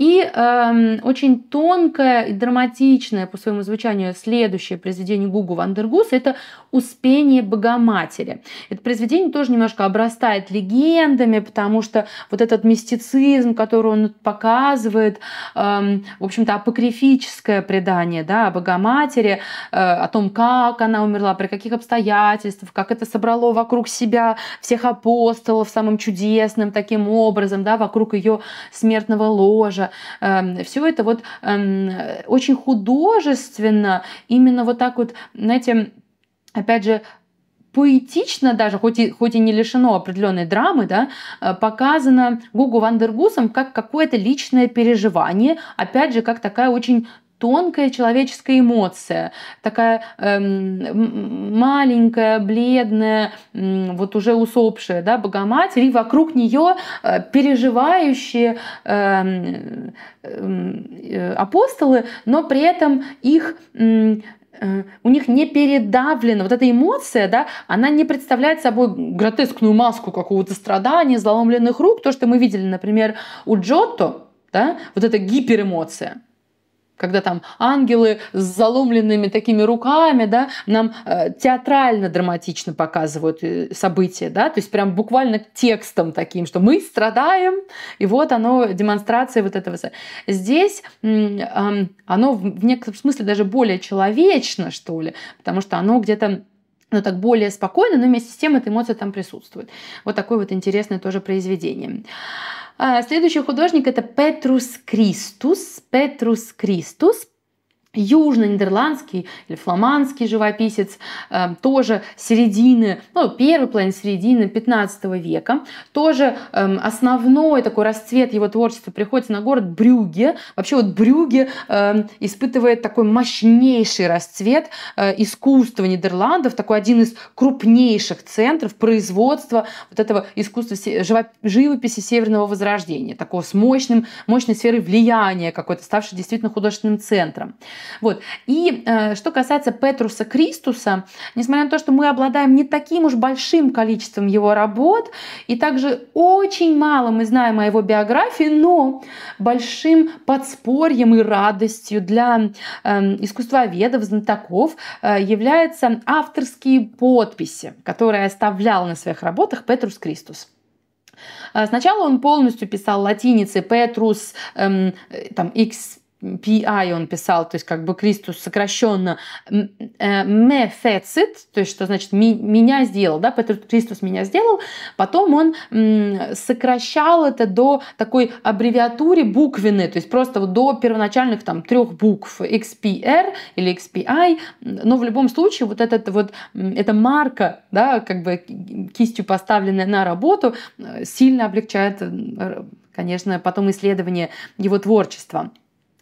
И э, очень тонкое и драматичное по своему звучанию следующее произведение Гугу Вандергус – это «Успение Богоматери». Это произведение тоже немножко обрастает легендами, потому что вот этот мистицизм, который он показывает, э, в общем-то, апокрифическое предание да, о Богоматери, э, о том, как она умерла, при каких обстоятельствах, как это собрало вокруг себя всех апостолов самым чудесным таким образом, да, вокруг ее смертного ложа что эм, все это вот эм, очень художественно, именно вот так вот, знаете, опять же, поэтично даже, хоть и, хоть и не лишено определенной драмы, да, э, показано Гугу Вандергусом как какое-то личное переживание, опять же, как такая очень тонкая человеческая эмоция, такая эм, маленькая, бледная, эм, вот уже усопшая да, Богоматерь, и вокруг нее э, переживающие э, э, апостолы, но при этом их э, у них не передавлена вот эта эмоция, да, она не представляет собой гротескную маску какого-то страдания, заломленных рук, то, что мы видели, например, у Джотто, да, вот эта гиперэмоция – когда там ангелы с заломленными такими руками, да, нам э, театрально драматично показывают э, события, да, то есть прям буквально текстом таким, что мы страдаем, и вот оно, демонстрация вот этого. Здесь оно в некотором смысле даже более человечно, что ли, потому что оно где-то но ну, так более спокойно, но вместе с тем эта эмоция там присутствует. Вот такое вот интересное тоже произведение. А, следующий художник это Петрус Кристус. Петрус Кристус южно-нидерландский или фламандский живописец, э, тоже середины, ну, первый план середины 15 века. Тоже эм, основной такой расцвет его творчества приходится на город Брюге. Вообще вот Брюге эм, испытывает такой мощнейший расцвет э, искусства Нидерландов, такой один из крупнейших центров производства вот этого искусства живописи Северного Возрождения, такого с мощным, мощной сферой влияния какой-то, ставшей действительно художественным центром. Вот. И э, что касается Петруса Кристуса, несмотря на то, что мы обладаем не таким уж большим количеством его работ, и также очень мало мы знаем о его биографии, но большим подспорьем и радостью для э, искусствоведов, знатоков э, являются авторские подписи, которые оставлял на своих работах Петрус Кристус. Э, сначала он полностью писал латиницей Петрус, эм, э, там, X PI он писал, то есть как бы Кристус сокращенно э, мефецит, то есть что значит меня сделал, да, Петр Кристус меня сделал, потом он сокращал это до такой аббревиатуры буквенной, то есть просто вот до первоначальных там трех букв XPR или XPI, но в любом случае вот этот вот эта марка, да, как бы кистью поставленная на работу э, сильно облегчает конечно, потом исследование его творчества.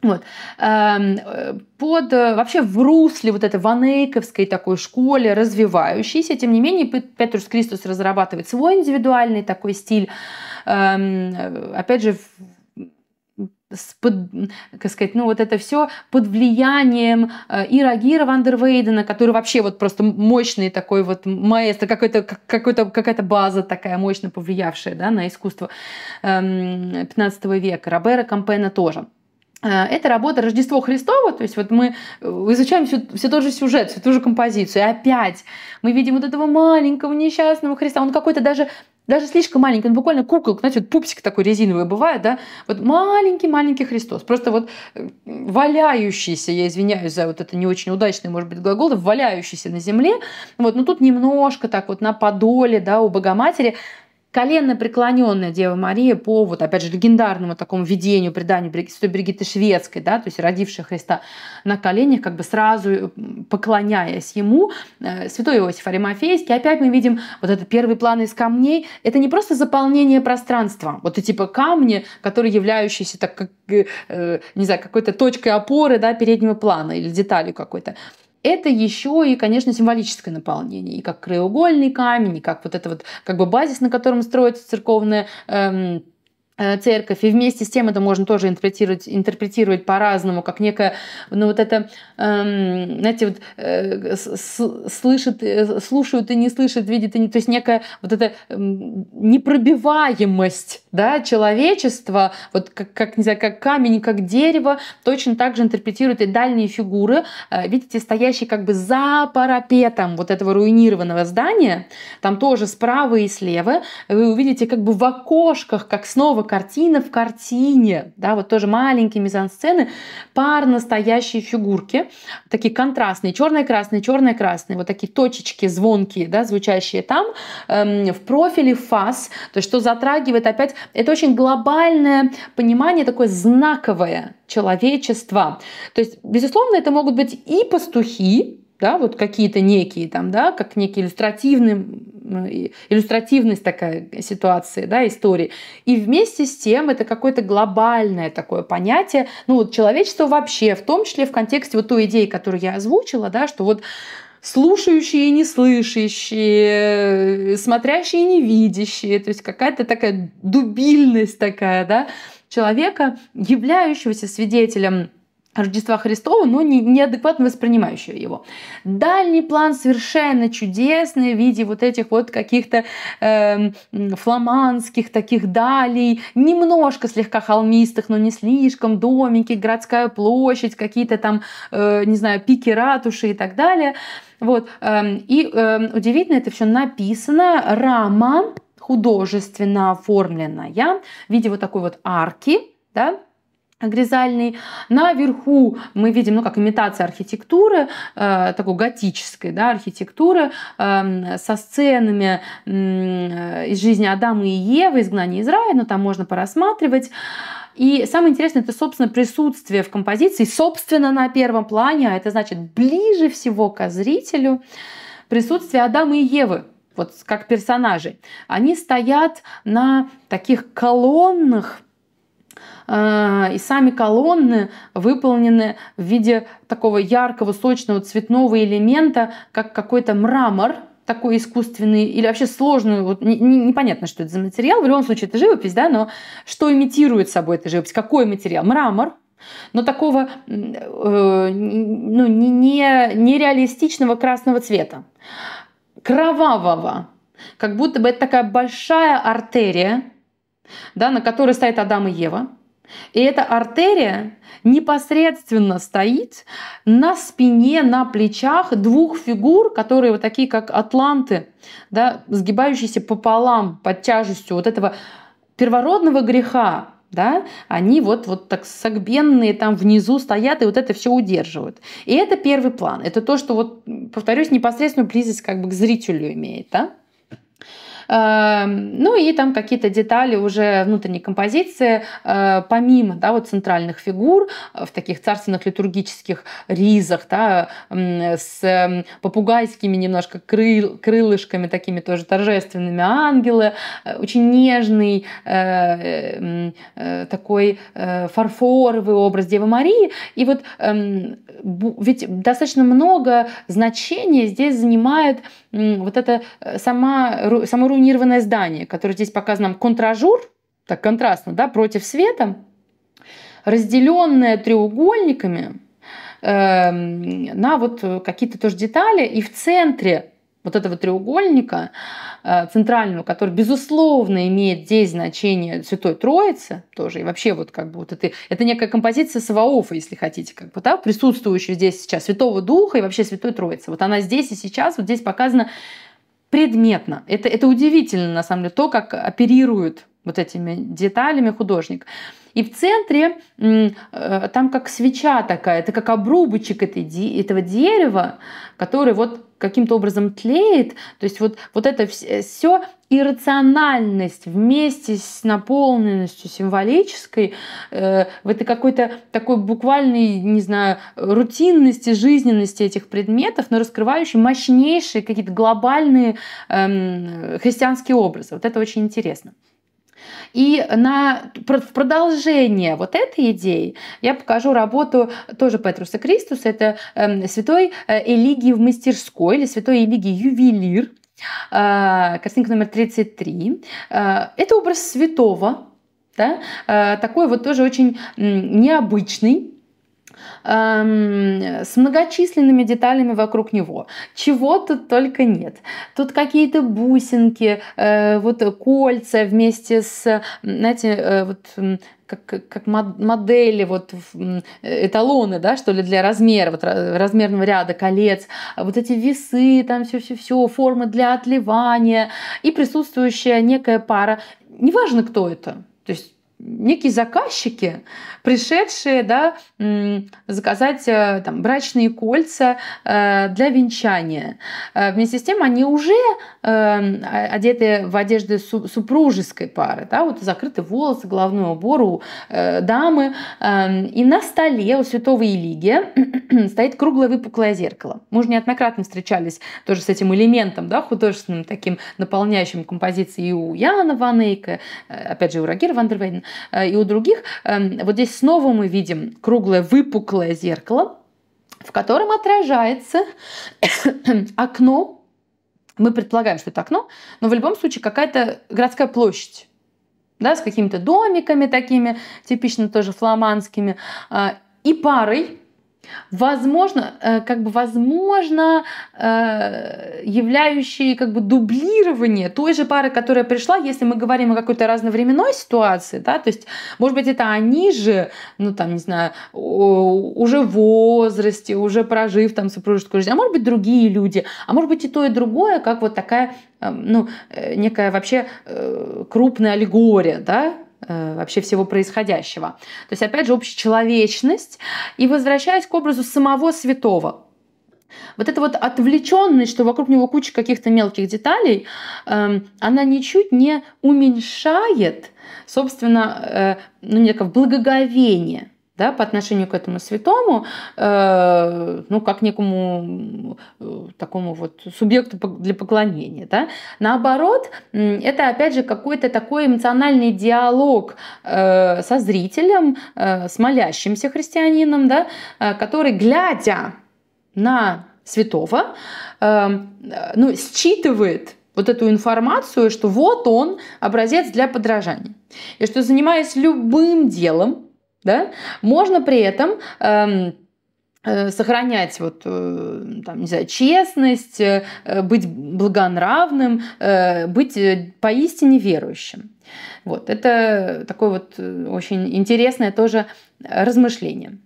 Вот. Эм, э, под э, вообще в русле вот этой ванейковской такой школе, развивающейся, тем не менее, Петрус Кристос разрабатывает свой индивидуальный такой стиль, эм, э, опять же, под, как сказать, ну вот это все под влиянием Ирагира Вандервейдена, который вообще вот просто мощный такой вот маэстро, какой-то, какой-то, какая-то база такая мощно повлиявшая да, на искусство 15 эм, века, Робера Кампена тоже. Э, это работа Рождество Христово, то есть вот мы э, изучаем все, все тот же сюжет, всю ту же композицию, и опять мы видим вот этого маленького несчастного Христа, он какой-то даже даже слишком маленький, он буквально куколка, знаете, пупсик такой резиновый бывает, да, вот маленький-маленький Христос, просто вот э, валяющийся, я извиняюсь за вот это не очень удачный, может быть, глагол, валяющийся на земле, вот, но тут немножко так вот на подоле, да, у Богоматери, колено преклоненная Дева Мария по вот опять же легендарному такому видению, преданию Святой Бригитты Шведской, да, то есть родившая Христа на коленях, как бы сразу э, поклоняясь ему, э, святой Иосиф Аримафейский, опять мы видим вот этот первый план из камней, это не просто заполнение пространства, вот и типа камни, которые являющиеся так как, э, не знаю, какой-то точкой опоры, да, переднего плана или деталью какой-то, это еще и, конечно, символическое наполнение. И как краеугольный камень, и как вот это вот как бы базис, на котором строится церковная эм, Э, церковь. И вместе с тем это можно тоже интерпретировать, интерпретировать по-разному, как некое, ну вот это, эм, знаете, вот, э, слышит, э, слушают и не слышит, видит и не... То есть некая вот эта э, эм, непробиваемость да, человечества, вот как, как, не знаю, как камень, как дерево, точно так же интерпретируют и дальние фигуры, э, видите, стоящие как бы за парапетом вот этого руинированного здания, там тоже справа и слева, вы увидите как бы в окошках, как снова картина в картине, да, вот тоже маленькие мизансцены, пар настоящие фигурки, такие контрастные, черные, красные, черные, красные, вот такие точечки звонкие, да, звучащие там, эм, в профиле фас, то есть что затрагивает опять, это очень глобальное понимание, такое знаковое человечества. То есть, безусловно, это могут быть и пастухи, да, вот какие-то некие там, да, как некий иллюстративный, иллюстративность такая ситуации, да, истории. И вместе с тем это какое-то глобальное такое понятие, ну вот человечество вообще, в том числе в контексте вот той идеи, которую я озвучила, да, что вот слушающие и не слышащие, э, смотрящие и не видящие, то есть какая-то такая дубильность такая, да, человека, являющегося свидетелем Рождества Христова, но не, неадекватно воспринимающего его. Дальний план совершенно чудесный в виде вот этих вот каких-то э, фламандских таких далей, немножко слегка холмистых, но не слишком, домики, городская площадь, какие-то там, э, не знаю, пики ратуши и так далее. Вот. Эм, и э, удивительно, это все написано. Рама художественно оформленная в виде вот такой вот арки, да, Гризальный. Наверху мы видим, ну, как имитация архитектуры, э, такой готической, да, архитектуры э, со сценами э, из жизни Адама и Евы, изгнания из рая, но там можно порассматривать. И самое интересное, это, собственно, присутствие в композиции, собственно, на первом плане, а это значит ближе всего к зрителю, присутствие Адама и Евы, вот как персонажи. Они стоят на таких колоннах, Э, и сами колонны выполнены в виде такого яркого, сочного, цветного элемента, как какой-то мрамор, такой искусственный или вообще сложный, вот непонятно, что это за материал. В любом случае, это живопись, да, но что имитирует собой эта живопись? Какой материал? Мрамор, но такого э, ну, не, не, нереалистичного красного цвета, кровавого, как будто бы это такая большая артерия, да, на которой стоит Адам и Ева – и эта артерия непосредственно стоит на спине, на плечах двух фигур, которые вот такие, как атланты, да, сгибающиеся пополам под тяжестью вот этого первородного греха, да, они вот, вот так согбенные там внизу стоят и вот это все удерживают. И это первый план. Это то, что вот, повторюсь, непосредственную близость как бы к зрителю имеет, да? Эм, ну и там какие-то детали уже внутренней композиции, э, помимо да, вот центральных фигур э, в таких царственных литургических ризах, да, с эм, попугайскими немножко крыл, крылышками, такими тоже торжественными ангелы, э, очень нежный такой фарфоровый образ Девы Марии. И вот эм, ведь достаточно много значения здесь занимает вот это сама, само руинированное здание, которое здесь показано контражур, так контрастно, да, против света, разделенное треугольниками э, на вот какие-то тоже детали. И в центре вот этого треугольника э, центрального, который, безусловно, имеет здесь значение Святой Троицы тоже, и вообще вот как бы вот это, это некая композиция Саваофа, если хотите, как бы, да, присутствующая здесь сейчас Святого Духа и вообще Святой Троицы. Вот она здесь и сейчас, вот здесь показана предметно. Это, это удивительно, на самом деле, то, как оперируют вот этими деталями художник. И в центре э, там как свеча такая, это как обрубочек этой, этого дерева, который вот каким-то образом тлеет. То есть вот, вот это все э, иррациональность вместе с наполненностью символической, э, в этой какой-то такой буквальной, не знаю, рутинности, жизненности этих предметов, но раскрывающей мощнейшие какие-то глобальные эм, христианские образы. Вот это очень интересно. И на, в продолжение вот этой идеи я покажу работу тоже Петруса Кристуса. Это эм, святой э, Элигий в мастерской или святой Элигий ювелир. Э, картинка номер 33. Э, это образ святого. Да? Э, такой вот тоже очень необычный, Эм, с многочисленными деталями вокруг него. Чего тут только нет. Тут какие-то бусинки, э, вот кольца вместе с, знаете, э, вот как, как модели, вот эталоны, да, что ли, для размера, вот размерного ряда колец, вот эти весы, там все-все-все, формы для отливания и присутствующая некая пара, неважно кто это, то есть некие заказчики, пришедшие да, заказать э, там, брачные кольца э, для венчания. Э, вместе с тем они уже одеты в одежды супружеской пары. Да, вот закрыты волосы, головной убор у дамы. Эм, и на столе у святого Елигия стоит круглое выпуклое зеркало. Мы уже неоднократно встречались тоже с этим элементом да, художественным, таким наполняющим композиции и у Яна Ванейка, опять же, у Рагира Вандервейна. Э, и у других. Эм, вот здесь снова мы видим круглое выпуклое зеркало, в котором отражается окно. Мы предполагаем, что это окно, но в любом случае какая-то городская площадь да, с какими-то домиками такими, типично тоже фламандскими, э, и парой возможно, э, как бы возможно э, являющие как бы дублирование той же пары, которая пришла, если мы говорим о какой-то разновременной ситуации, да, то есть, может быть, это они же, ну, там, не знаю, уже в возрасте, уже прожив там супружескую жизнь, а может быть, другие люди, а может быть, и то, и другое, как вот такая, эм, ну, э, некая вообще крупная аллегория, да, Э, вообще всего происходящего. То есть, опять же, общечеловечность. И возвращаясь к образу самого святого, вот эта вот отвлеченность, что вокруг него куча каких-то мелких деталей, эм, она ничуть не уменьшает, собственно, э, ну, некое благоговение – да, по отношению к этому святому, э, ну, как некому э, такому вот субъекту для поклонения. Да. Наоборот, это опять же какой-то такой эмоциональный диалог э, со зрителем, э, с молящимся христианином, да, э, который, глядя на святого, э, ну, считывает вот эту информацию, что вот он образец для подражания. И что занимаясь любым делом, да? Можно при этом эм, э, сохранять вот, э, там, не знаю, честность, э, быть благонравным, быть поистине верующим. Вот, это такое вот очень интересное тоже размышление.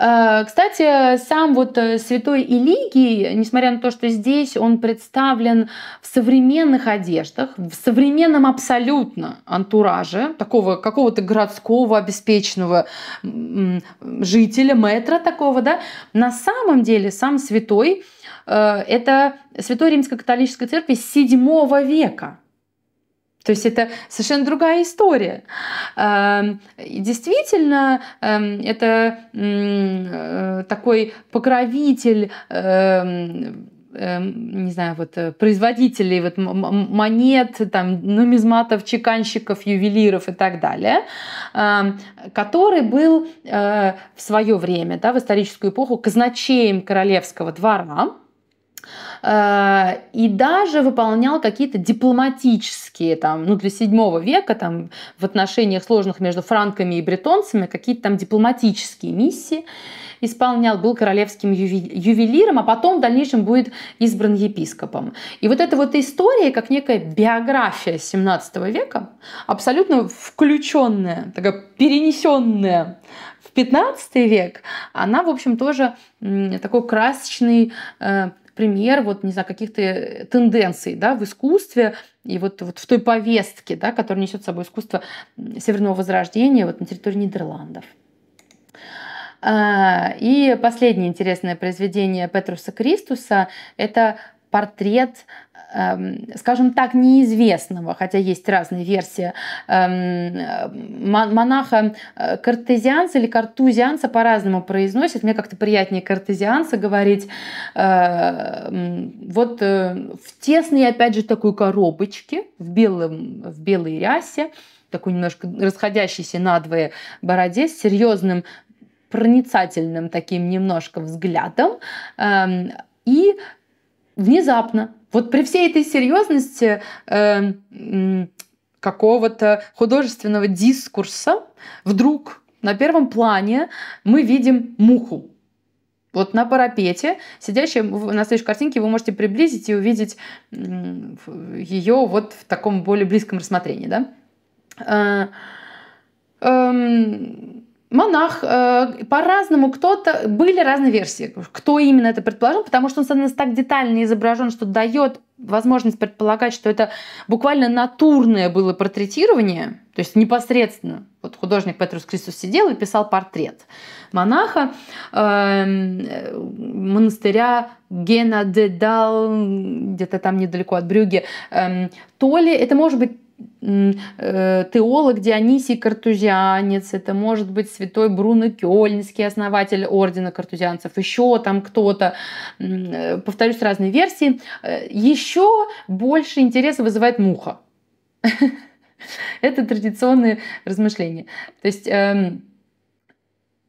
Э, кстати, сам вот э, святой Илигий, несмотря на то, что здесь он представлен в современных одеждах, в современном абсолютно антураже, такого какого-то городского обеспеченного жителя, мэтра такого, да, на самом деле сам святой, э, это святой Римской католической церкви 7 века. То есть это совершенно другая история. Эм, действительно, эм, это э, такой покровитель эм, не знаю, вот э, производителей вот монет, там, нумизматов, чеканщиков, ювелиров и так далее, который был э, в свое время, да, в историческую эпоху казначеем королевского двора, Э, и даже выполнял какие-то дипломатические, там, ну, для седьмого века, там, в отношениях сложных между франками и бретонцами, какие-то там дипломатические миссии исполнял, был королевским ювелиром, а потом в дальнейшем будет избран епископом. И вот эта вот история, как некая биография 17 века, абсолютно включенная, такая перенесенная в 15 век, она, в общем, тоже такой красочный э, пример вот, не знаю, каких-то э, тенденций да, в искусстве и вот, вот в той повестке, да, которая несет с собой искусство Северного Возрождения вот на территории Нидерландов. А, и последнее интересное произведение Петруса Кристуса – это портрет Эм, скажем так, неизвестного, хотя есть разные версии, эм, э, монаха э, картезианца или картузианца по-разному произносят. Мне как-то приятнее картезианца говорить. Э, вот в тесной, опять же, такой коробочке, в, белом, в белой рясе, такой немножко расходящейся надвое бороде с серьезным проницательным таким немножко взглядом эм, и внезапно, вот при всей этой серьезности э, какого-то художественного дискурса, вдруг на первом плане мы видим муху. Вот на парапете, сидящая на следующей картинке, вы можете приблизить и увидеть ее вот в таком более близком рассмотрении. Да? Э, эм, монах, э, по-разному кто-то, были разные версии, кто именно это предположил, потому что он становится так детально изображен, что дает возможность предполагать, что это буквально натурное было портретирование, то есть непосредственно. Вот художник Петрус Кристус сидел и писал портрет монаха эм, э, монастыря Гена де Дал, где-то там недалеко от Брюги. Э, эм, то ли это может быть Э, теолог Дионисий Картузианец, это может быть святой Бруно Кёльнский, основатель ордена картузианцев, еще там кто-то, э, повторюсь, разные версии. Э, еще больше интереса вызывает муха. Это традиционные размышления. То есть эм,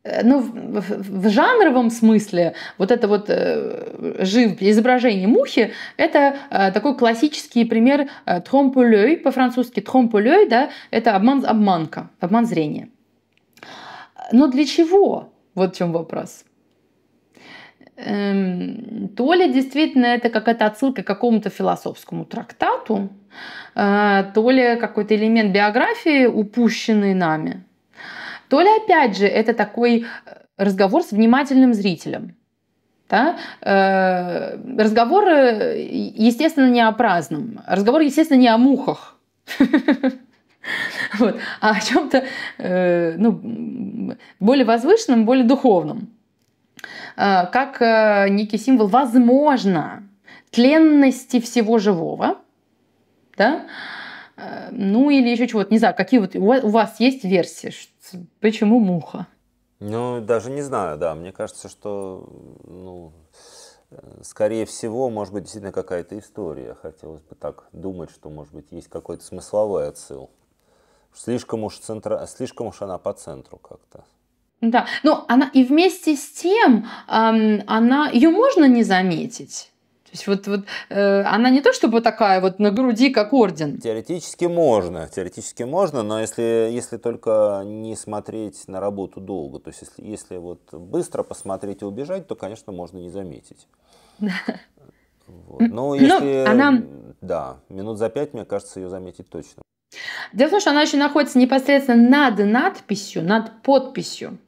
Э, ну, в, в жанровом смысле вот это вот э, жив, изображение мухи, это э, такой классический пример тромполей, по-французски тромполей, да, это обман, обманка, обман зрения. Но для чего? Вот в чем вопрос эм, то ли действительно это какая-то отсылка к какому-то философскому трактату, то ли какой-то элемент биографии, упущенный нами. То ли, опять же, это такой э, разговор с внимательным зрителем. Да? Э, разговор, э, естественно, не о праздном. Разговор, естественно, не о мухах. Вот. А о чем-то э, ну, более возвышенном, более духовном. Э, как э, некий символ, возможно, тленности всего живого. Да? Э, ну или еще чего-то, не знаю, какие вот у вас есть версии, почему муха? Ну, даже не знаю, да, мне кажется, что, ну, э, скорее всего, может быть, действительно какая-то история, хотелось бы так думать, что, может быть, есть какой-то смысловой отсыл. Слишком уж, центра... Слишком уж она по центру как-то. Да, но она и вместе с тем, эм, она ее можно не заметить. То есть вот, вот э, она не то чтобы такая вот на груди, как орден. Теоретически можно, теоретически можно, но если, если только не смотреть на работу долго, то есть если, если вот быстро посмотреть и убежать, то, конечно, можно не заметить. Вот. Но ну, ну, если, ну, она... да, минут за пять, мне кажется, ее заметить точно. Дело в том, что она еще находится непосредственно над надписью, над подписью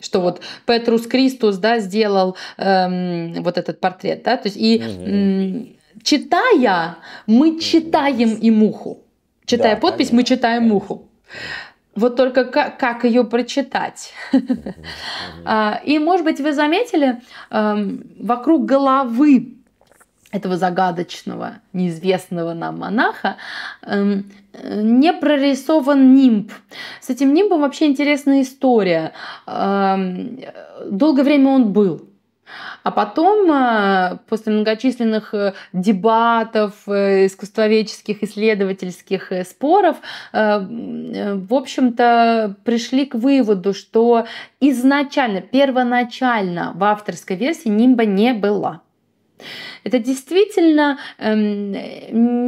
что вот Петрус Кристус, да, сделал эм, вот этот портрет, да, то есть и эм, читая, мы читаем и муху, читая да, подпись, конечно. мы читаем муху. Вот только как, как ее прочитать. А, и, может быть, вы заметили, эм, вокруг головы этого загадочного, неизвестного нам монаха, эм, не прорисован нимб. С этим нимбом вообще интересная история. Эм, долгое время он был. А потом, э, после многочисленных э, дебатов, э, искусствоведческих, исследовательских споров, в общем-то, пришли к выводу, что изначально, первоначально в авторской версии нимба не была. Это действительно эм,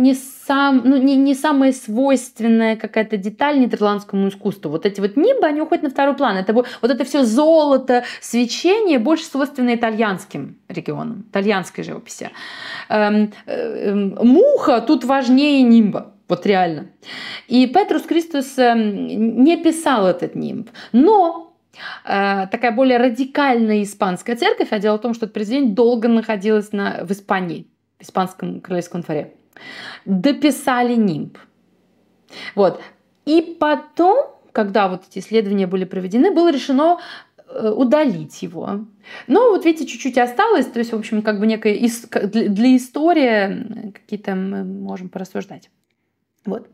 не, сам, ну, не, не самая свойственная какая-то деталь нидерландскому искусству. Вот эти вот нимбы, они уходят на второй план. Это, вот это все золото, свечение больше свойственно итальянским регионам, итальянской живописи. Эм, э, эм, муха тут важнее нимба. Вот реально. И Петрус Кристус эм, не писал этот нимб. Но Э, такая более радикальная испанская церковь, а дело в том, что этот президент долго находилась на, в Испании, в испанском королевском дворе. Дописали нимб. Вот. И потом, когда вот эти исследования были проведены, было решено э, удалить его. Но вот видите, чуть-чуть осталось, то есть, в общем, как бы некая для истории какие-то мы можем порассуждать. Вот.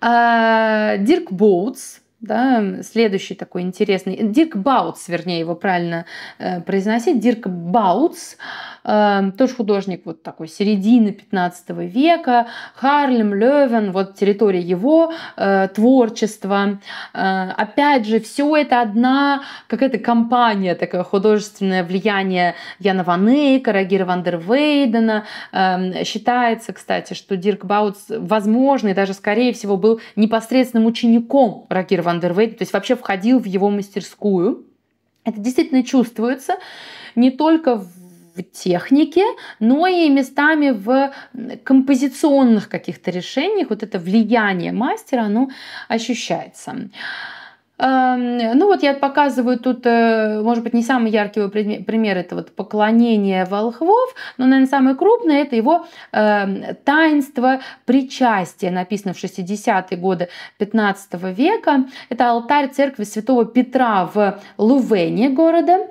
А, Дирк Боутс, да, следующий такой интересный, Дирк Баутс, вернее, его правильно э, произносить, Дирк Баутс, э, тоже художник вот такой середины 15 века, Харлем, Левен, вот территория его э, творчества. Э, опять же, все это одна какая-то компания, такое художественное влияние Яна Ван Эйка, Рагира Ван дер Вейдена. Э, считается, кстати, что Дирк Баутс, возможно, и даже скорее всего был непосредственным учеником Рагира Ван Андервейт, то есть вообще входил в его мастерскую. Это действительно чувствуется не только в в технике, но и местами в композиционных каких-то решениях вот это влияние мастера, оно ощущается. Эм, ну вот я показываю тут, э, может быть, не самый яркий его пример, это вот поклонение волхвов, но, наверное, самый крупный это его эм, таинство причастия, написано в 60-е годы 15 века. Это алтарь церкви святого Петра в Лувене города,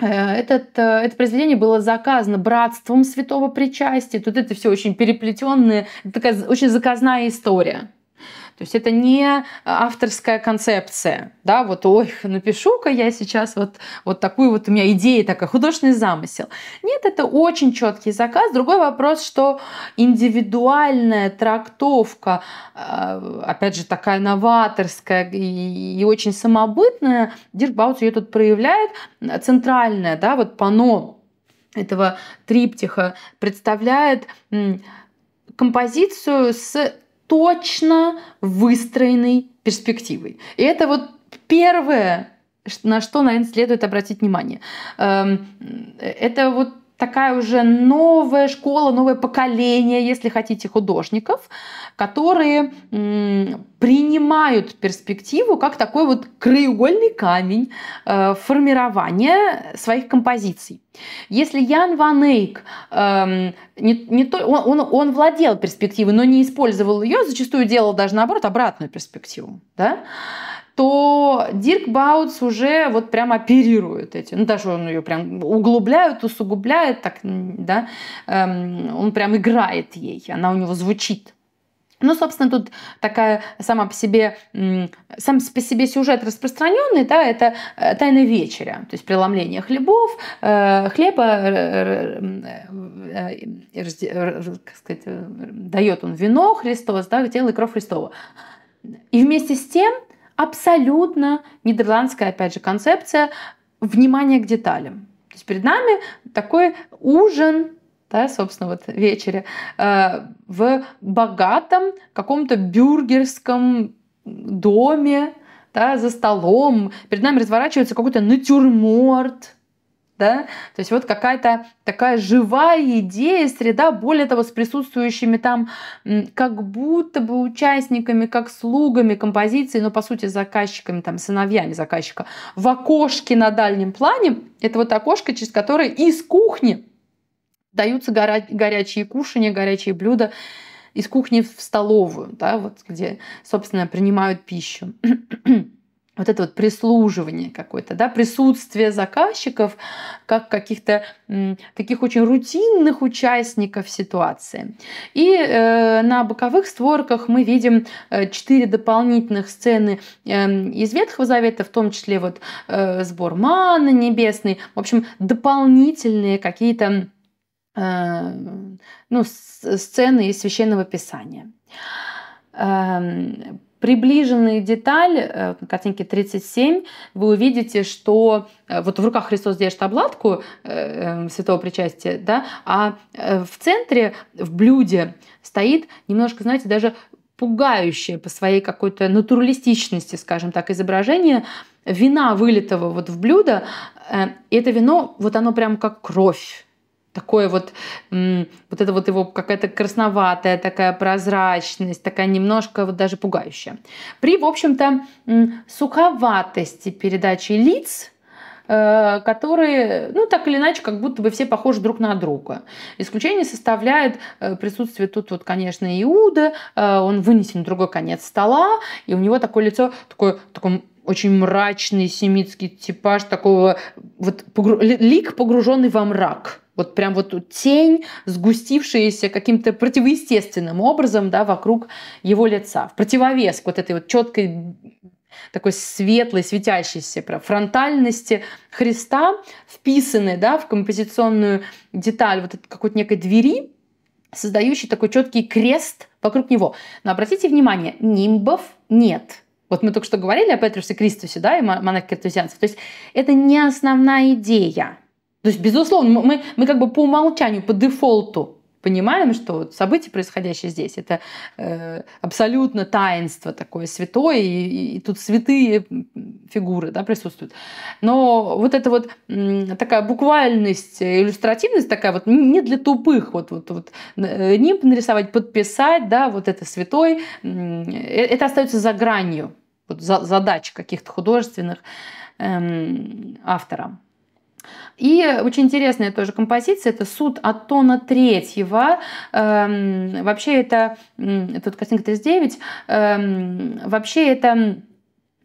э, этот, э, это произведение было заказано братством святого причастия. Тут это все очень переплетенная, такая очень заказная история. То есть это не э, авторская концепция. Да, вот, ой, напишу-ка я сейчас вот, вот такую вот у меня идею, такой художественный замысел. Нет, это очень четкий заказ. Другой вопрос, что индивидуальная трактовка, э, опять же, такая новаторская и, очень самобытная, Дирк ее тут проявляет, центральная, да, вот пано этого триптиха представляет композицию с точно выстроенной перспективой. И это вот первое, на что, наверное, следует обратить внимание. Эм, э, это вот такая уже новая школа, новое поколение, если хотите, художников, которые принимают перспективу как такой вот краеугольный камень э, формирования своих композиций. Если Ян Ван Эйк, эм, не, не то, он, он, он владел перспективой, но не использовал ее, зачастую делал даже наоборот обратную перспективу, да? то Дирк Баутс уже вот прям оперирует эти. Ну, даже он ее прям углубляет, усугубляет, так, да, эм, он прям играет ей, она у него звучит. Ну, собственно, тут такая сама по себе, сам по себе сюжет распространенный, да, это э, тайна вечеря, то есть преломление хлебов, э, хлеба, э, как сказать, дает он вино Христос, да, тело и кровь Христова. И вместе с тем абсолютно нидерландская, опять же, концепция внимания к деталям. То есть перед нами такой ужин, да, собственно, вот вечере, э, в богатом каком-то бюргерском доме, да, за столом. Перед нами разворачивается какой-то натюрморт, да, то есть вот какая-то такая живая идея, среда, более того, с присутствующими там как будто бы участниками, как слугами композиции, но по сути заказчиками, там, сыновьями заказчика, в окошке на дальнем плане, это вот окошко, через которое из кухни даются горя- горячие кушания, горячие блюда, из кухни в столовую, да, вот где, собственно, принимают пищу. вот это вот прислуживание какое-то, да, присутствие заказчиков как каких-то таких очень рутинных участников ситуации. И э, на боковых створках мы видим э, четыре дополнительных сцены э, из Ветхого Завета, в том числе вот э, сбор мана небесный, в общем, дополнительные какие-то э, ну, сцены из Священного Писания эм, приближенные детали, э, на картинке 37, вы увидите, что э, вот в руках Христос держит обладку э, святого причастия, да, а в центре, в блюде стоит немножко, знаете, даже пугающее по своей какой-то натуралистичности, скажем так, изображение вина, вылитого вот в блюдо. Это вино, вот оно прям как кровь такое вот, вот это вот его какая-то красноватая такая прозрачность, такая немножко вот даже пугающая. При, в общем-то, суховатости передачи лиц, э, которые, ну, так или иначе, как будто бы все похожи друг на друга. Исключение составляет э, присутствие тут вот, конечно, Иуда, э, он вынесен на другой конец стола, и у него такое лицо, такое, такое очень мрачный семитский типаж, такого вот погру... лик, погруженный во мрак. Вот прям вот тень, сгустившаяся каким-то противоестественным образом да, вокруг его лица. В противовес вот этой вот четкой такой светлой, светящейся фронтальности Христа, вписанной да, в композиционную деталь вот какой-то некой двери, создающий такой четкий крест вокруг него. Но обратите внимание, нимбов нет. Вот мы только что говорили о Петрусе Кристусе, да, и монахе картузианцев. То есть это не основная идея. То есть, безусловно, мы, мы как бы по умолчанию, по дефолту понимаем, что события происходящие здесь, это э, абсолютно таинство такое святое, и, и тут святые фигуры да, присутствуют. Но вот эта вот такая буквальность, э, иллюстративность такая вот не для тупых, вот, вот, вот э, нимб нарисовать, подписать, да, вот это святой, м, э, это остается за гранью вот, за, задач каких-то художественных эм, авторам. И очень интересная тоже композиция, это суд от тона третьего. Эм, вообще это, тут картинка 39, эм, вообще это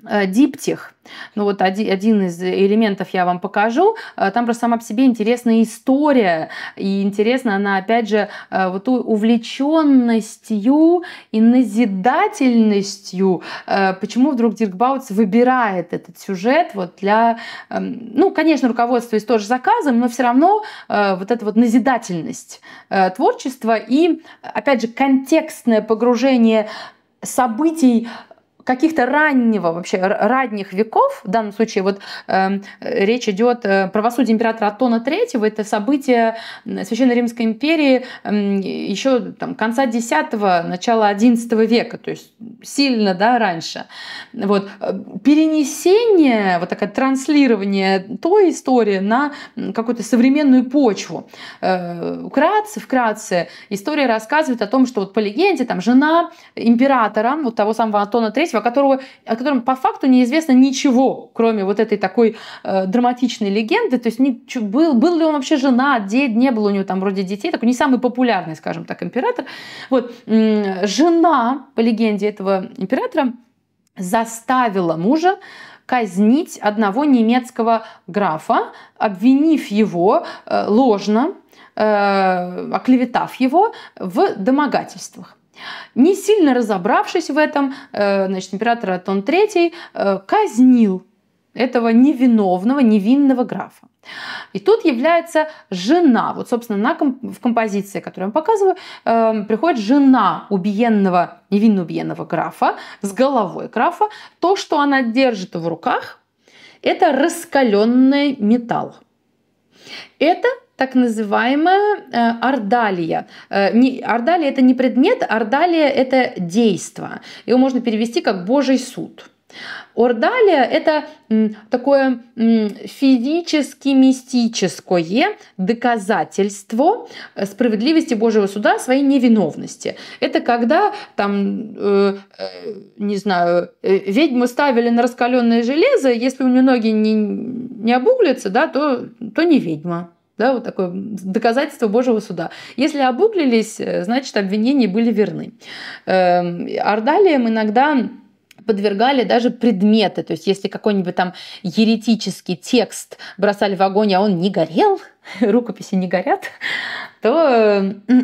Э, диптих. Ну вот один, из элементов я вам покажу. Э, там просто сама по себе интересная история. И интересна она, опять же, э, вот той увлеченностью и назидательностью. Почему вдруг Дирк Бауц выбирает этот сюжет вот для... Эм, ну, конечно, руководствуясь тоже заказом, но все равно вот эта вот назидательность творчества и, опять же, контекстное погружение событий каких-то раннего, вообще ранних веков, в данном случае вот эм, э, речь идет о правосудии императора Атона III, это событие Священной Римской империи э, еще там, конца X, начала XI века, то есть сильно да, раньше. Вот. Э, перенесение, вот такое транслирование той истории на какую-то современную почву. Э, вкратце, вкратце история рассказывает о том, что вот по легенде там жена императора, вот того самого Атона III, будущего, которого, о котором по факту неизвестно ничего, кроме вот этой такой э, драматичной легенды. То есть не, был, был ли он вообще жена, дед, не было у него там вроде детей, такой не самый популярный, скажем так, император. Вот, жена, по легенде этого императора, заставила мужа казнить одного немецкого графа, обвинив его э, ложно, э, оклеветав его в домогательствах. Не сильно разобравшись в этом, э, значит, император Атон III э, казнил этого невиновного, невинного графа. И тут является жена. Вот, собственно, на комп- в композиции, которую я вам показываю, э, приходит жена убиенного, невинно убиенного графа с головой графа. То, что она держит в руках, это раскаленный металл. Это так называемая э, ордалия. Э, не, ордалия это не предмет, ордалия это действо. Его можно перевести как Божий суд. Ордалия – это такое физически-мистическое доказательство э, справедливости Божьего суда своей невиновности. Это когда, там, э, э, не знаю, э, ведьму ставили на раскаленное железо, если у нее ноги не, не обуглятся, да, то, то не ведьма. Да, вот такое доказательство Божьего суда. Если обуглились, э, значит, обвинения были верны. Эм, Ордалием иногда подвергали даже предметы. То есть если какой-нибудь там еретический текст бросали в огонь, а он не горел, рукописи не горят, то э,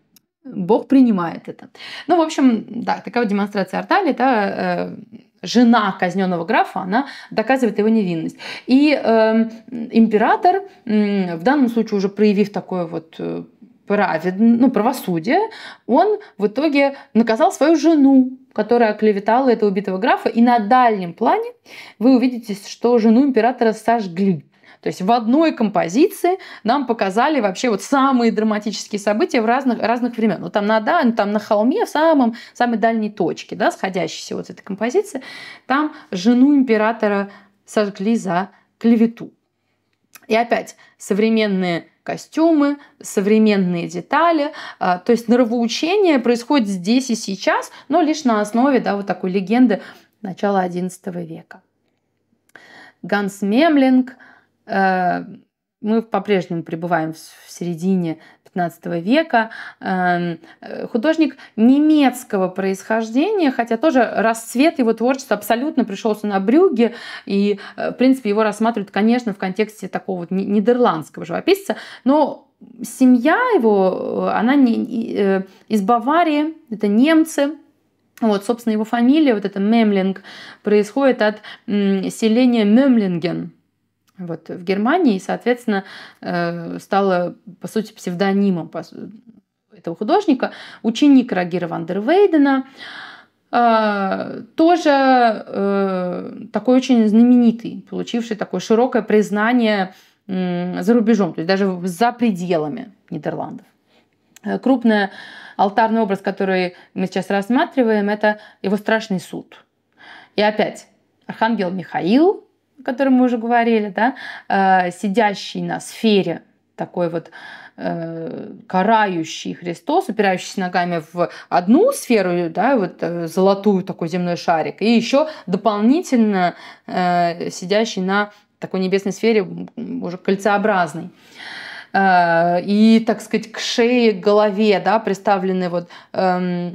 Бог принимает это. Ну, в общем, да, такая вот демонстрация Артали, да, э, жена казненного графа, она доказывает его невинность. И э, император, в данном случае уже проявив такое вот э, правед, ну, правосудие, он в итоге наказал свою жену, которая оклеветала этого убитого графа. И на дальнем плане вы увидите, что жену императора сожгли. То есть в одной композиции нам показали вообще вот самые драматические события в разных, разных времен. Ну там на, да, там на холме, в самом, самой дальней точке, да, сходящейся вот этой композиции, там жену императора сожгли за клевету. И опять современные костюмы, современные детали. А, то есть нравоучение происходит здесь и сейчас, но лишь на основе да, вот такой легенды начала XI века. Ганс Мемлинг – Э, мы по-прежнему пребываем в середине 15 века. Эм, э, художник немецкого происхождения, хотя тоже расцвет его творчества абсолютно пришелся на Брюге, и, э, в принципе, его рассматривают, конечно, в контексте такого вот нидерландского живописца, но семья его, она не, из Баварии, это немцы, вот, собственно, его фамилия, вот это Мемлинг, происходит от селения Мемлинген, вот, в Германии, и, соответственно, э, стала, по сути, псевдонимом этого художника, ученик Рагира Вандервейдена, э, тоже э, такой очень знаменитый, получивший такое широкое признание за рубежом, то есть даже за пределами Нидерландов. Крупный алтарный образ, который мы сейчас рассматриваем, это его страшный суд. И опять Архангел Михаил, котором мы уже говорили, да, э, сидящий на сфере такой вот э, карающий Христос, упирающийся ногами в одну сферу, да, вот э, золотую такой земной шарик, и еще дополнительно э, сидящий на такой небесной сфере уже кольцеобразный. Э, и, так сказать, к шее, к голове, да, представлены вот э,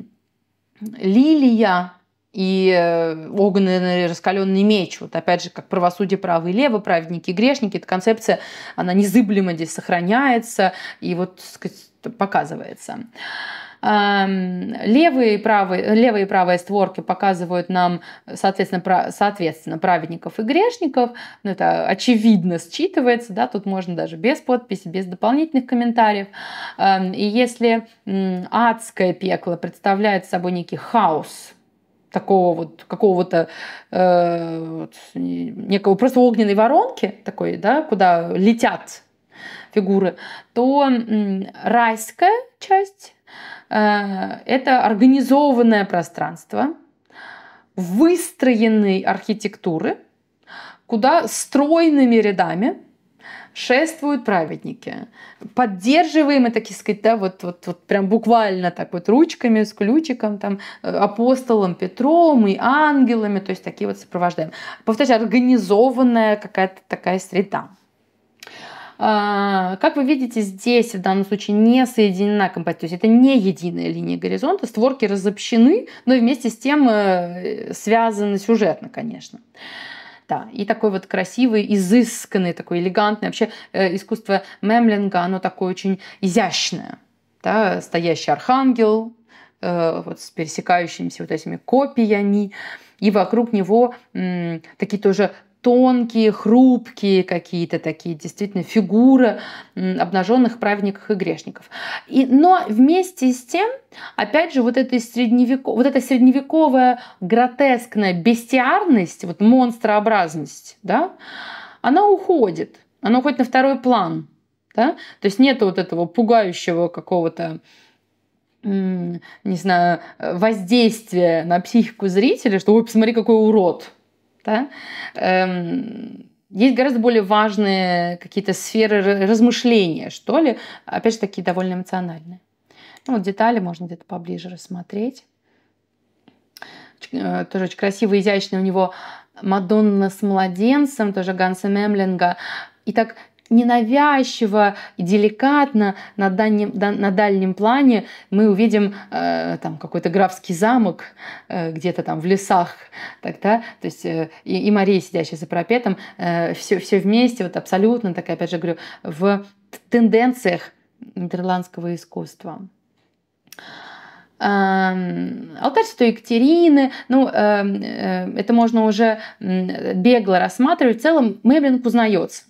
лилия, и э, огненный раскаленный меч. Вот опять же, как правосудие правы и левы, праведники и грешники, эта концепция, она незыблемо здесь сохраняется и вот сказать, показывается. Эм, левые и, правые, левые и правые створки показывают нам, соответственно, про, соответственно, праведников и грешников. Ну, это очевидно считывается, да, тут можно даже без подписи, без дополнительных комментариев. Эм, и если адское пекло представляет собой некий хаос, такого вот какого-то э, некого просто огненной воронки такой, да, куда летят фигуры, то райская часть э, это организованное пространство, выстроенной архитектуры, куда стройными рядами шествуют праведники. Поддерживаем это, так сказать, да, вот, вот, вот прям буквально так вот ручками, с ключиком, там, э, апостолом Петром и ангелами, то есть такие вот сопровождаем. Повторяю, организованная какая-то такая среда. А, как вы видите, здесь в данном случае не соединена композиция, то есть это не единая линия горизонта, створки разобщены, но вместе с тем э, связаны сюжетно, конечно. Конечно. Да, и такой вот красивый, изысканный, такой элегантный. Вообще э, искусство мемлинга, оно такое очень изящное. Да, стоящий архангел, э, вот с пересекающимися вот этими копиями, и вокруг него такие тоже тонкие, хрупкие какие-то такие действительно фигуры обнаженных праведников и грешников. И, но вместе с тем, опять же, вот, это средневеко, вот эта средневековая гротескная бестиарность, вот монстрообразность, да, она уходит, она уходит на второй план. Да? То есть нет вот этого пугающего какого-то не знаю, э, воздействия на психику зрителя, что, ой, посмотри, какой урод, да? Эм, есть гораздо более важные какие-то сферы размышления, что ли, опять же такие довольно эмоциональные. Ну, вот детали можно где-то поближе рассмотреть. Э, тоже очень красиво, изящно у него Мадонна с младенцем, тоже Ганса Мемлинга. И так ненавязчиво и деликатно на дальнем, на дальнем плане мы увидим э, там какой-то графский замок э, где-то там в лесах тогда то есть э, и, и Мария сидящая за пропетом э, все все вместе вот абсолютно такая опять же говорю в тенденциях нидерландского искусства. Эм, алтарь Святой Екатерины, ну, эм, э, это можно уже бегло рассматривать. В целом Меблинг узнается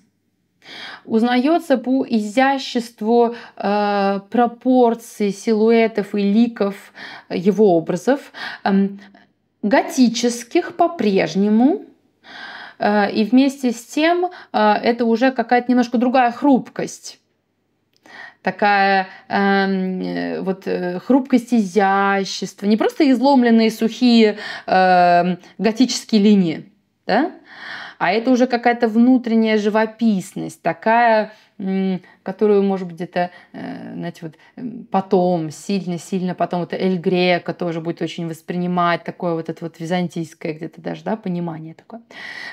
Узнается по изяществу э, пропорций, силуэтов и ликов его образов, э, готических по-прежнему, э, и вместе с тем э, это уже какая-то немножко другая хрупкость такая эм, э, вот э, хрупкость изящества, не просто изломленные сухие э, готические линии, да, а это уже какая-то внутренняя живописность, такая, которую, может быть, это, э, знаете, вот потом, сильно-сильно потом, это Эль Грека тоже будет очень воспринимать такое вот это вот византийское где-то даже, да, понимание такое.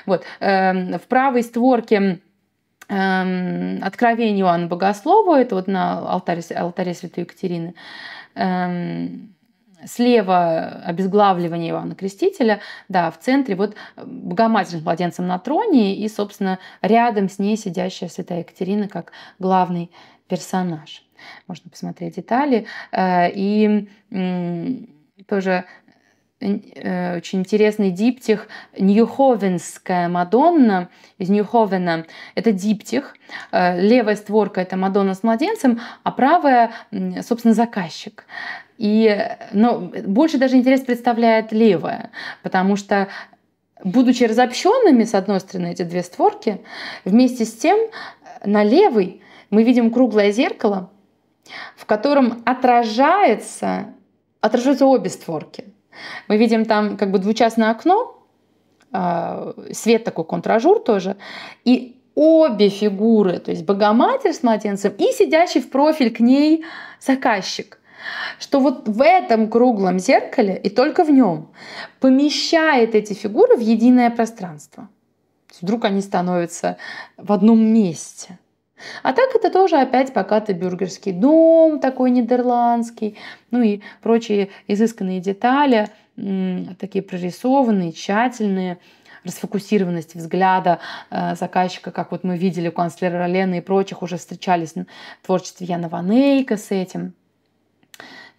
Вот, эм, в правой створке эм, Откровение Иоанна Богослова, это вот на алтаре, алтаре Святой Екатерины, эм, слева обезглавливание Ивана Крестителя, да, в центре вот э, Богоматерь с младенцем на троне и, собственно, рядом с ней сидящая святая Екатерина как главный персонаж. Можно посмотреть детали. Э, и тоже Э, очень интересный диптих «Ньюховенская Мадонна» из Ньюховена. Это диптих. Э, левая створка – это Мадонна с младенцем, а правая, собственно, заказчик. И, но ну, больше даже интерес представляет левая, потому что будучи разобщенными, с одной стороны, эти две створки, вместе с тем э, на левой мы видим круглое зеркало, в котором отражается, отражаются обе створки – мы видим там как бы двучастное окно, а, свет такой контражур тоже, и обе фигуры, то есть Богоматерь с младенцем и сидящий в профиль к ней заказчик что вот в этом круглом зеркале и только в нем помещает эти фигуры в единое пространство. Вдруг они становятся в одном месте – а так это тоже опять пока покатый бюргерский дом, такой нидерландский, ну и прочие изысканные детали, такие прорисованные, тщательные расфокусированность взгляда э, заказчика, как вот мы видели у канцлера Лены и прочих, уже встречались в творчестве Яна Ванейка с этим.